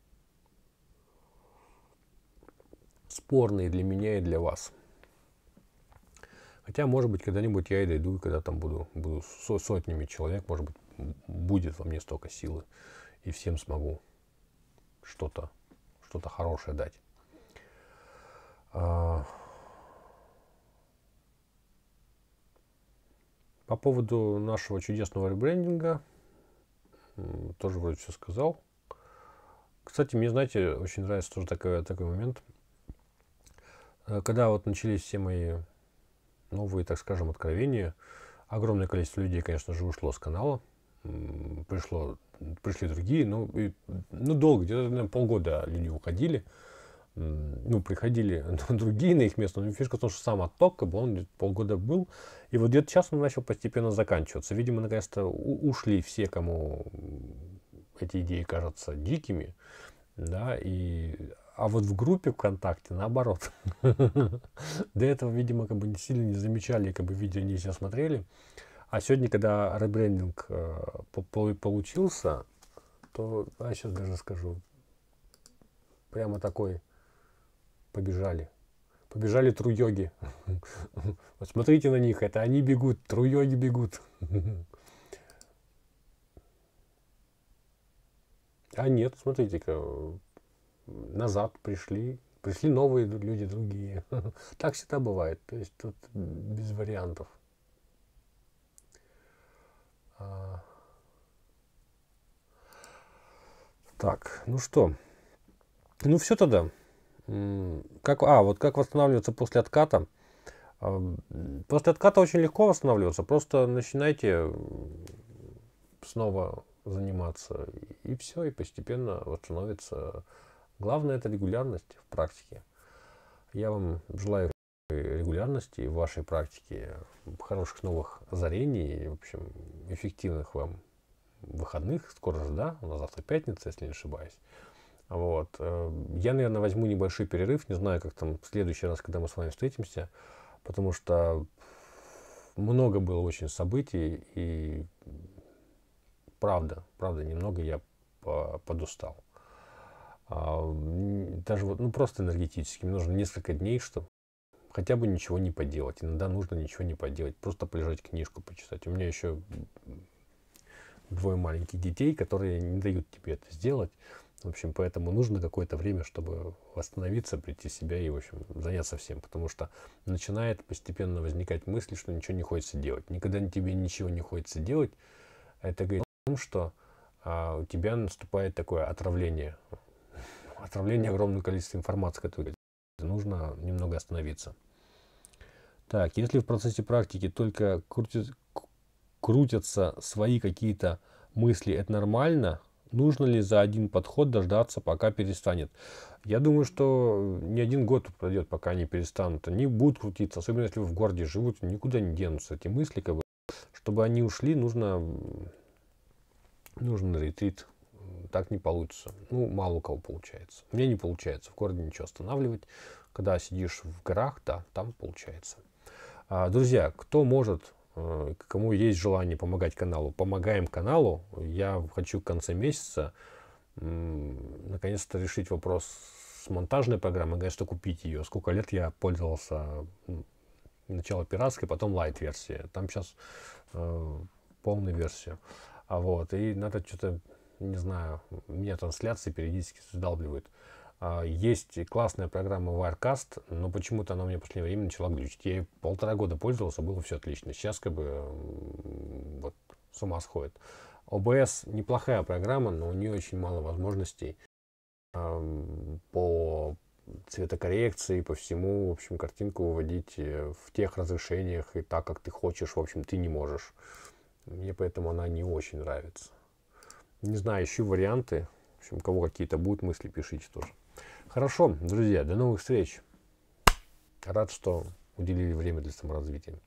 Speaker 1: спорный для меня и для вас. Хотя, может быть, когда-нибудь я и дойду, и когда там буду, буду со сотнями человек, может быть, будет во мне столько силы, и всем смогу что-то что-то хорошее дать. А, по поводу нашего чудесного ребрендинга, тоже вроде все сказал. Кстати, мне, знаете, очень нравится тоже такой, такой момент. Э, когда вот начались все мои новые, так скажем, откровения. Огромное количество людей, конечно же, ушло с канала. Пришло, пришли другие, но ну и, ну, долго, где-то наверное, полгода люди уходили. Ну, приходили [laughs] другие на их место. Но ну, фишка в том, что сам отток, как бы он полгода был. И вот где-то сейчас он начал постепенно заканчиваться. Видимо, наконец-то ушли все, кому эти идеи кажутся дикими. Да, и а вот в группе ВКонтакте наоборот. [laughs] До этого, видимо, как бы не сильно не замечали, как бы видео не все смотрели. А сегодня, когда ребрендинг э, получился, то, а, я сейчас даже скажу, прямо такой, побежали. Побежали труйоги. [laughs] Вот смотрите на них, это они бегут, труйоги бегут. [laughs] А нет, смотрите-ка, назад пришли, пришли новые люди, другие. [laughs] Так всегда бывает. То есть тут без вариантов. А. Так, ну что? Ну все тогда. Как, а, вот как восстанавливаться после отката? После отката очень легко восстанавливаться. Просто начинайте снова заниматься. И все, и постепенно восстановится Главное – это регулярность в практике. Я вам желаю регулярности в вашей практике, хороших новых озарений, в общем, эффективных вам выходных. Скоро же, да? У нас завтра пятница, если не ошибаюсь. Вот. Э, я, наверное, возьму небольшой перерыв. Не знаю, как там в следующий раз, когда мы с вами встретимся, потому что много было очень событий, и правда, правда, немного я подустал. А, даже вот, ну просто энергетически мне нужно несколько дней, чтобы хотя бы ничего не поделать. Иногда нужно ничего не поделать, просто полежать книжку почитать. У меня еще двое маленьких детей, которые не дают тебе это сделать. В общем, поэтому нужно какое-то время, чтобы восстановиться, прийти в себя и, в общем, заняться всем. Потому что начинает постепенно возникать мысль, что ничего не хочется делать. Никогда тебе ничего не хочется делать. Это говорит о том, что а, у тебя наступает такое отравление отравление огромного количества информации, которая нужно немного остановиться. Так, если в процессе практики только крутит, крутятся свои какие-то мысли, это нормально? Нужно ли за один подход дождаться, пока перестанет? Я думаю, что не один год пройдет, пока они перестанут. Они будут крутиться, особенно если вы в городе живут, никуда не денутся эти мысли. Как бы. Чтобы они ушли, нужно, нужен ретрит так не получится. Ну, мало у кого получается. Мне не получается в городе ничего останавливать. Когда сидишь в горах, да, там получается. А, друзья, кто может, э, кому есть желание помогать каналу, помогаем каналу. Я хочу к концу месяца наконец-то решить вопрос с монтажной программой, конечно, купить ее. Сколько лет я пользовался начало пиратской, потом лайт-версия. Там сейчас э, полная версия. А вот, и надо что-то не знаю, меня трансляции периодически сдалбливают. А, есть классная программа Wirecast, но почему-то она у меня в последнее время начала глючить. Я полтора года пользовался, было все отлично. Сейчас как бы вот, с ума сходит. OBS неплохая программа, но у нее очень мало возможностей по цветокоррекции, по всему, в общем, картинку выводить э, в тех разрешениях и так, как ты хочешь, в общем, ты не можешь. Мне поэтому она не очень нравится. Не знаю, ищу варианты. В общем, кого какие-то будут мысли, пишите тоже. Хорошо, друзья, до новых встреч. Рад, что уделили время для саморазвития.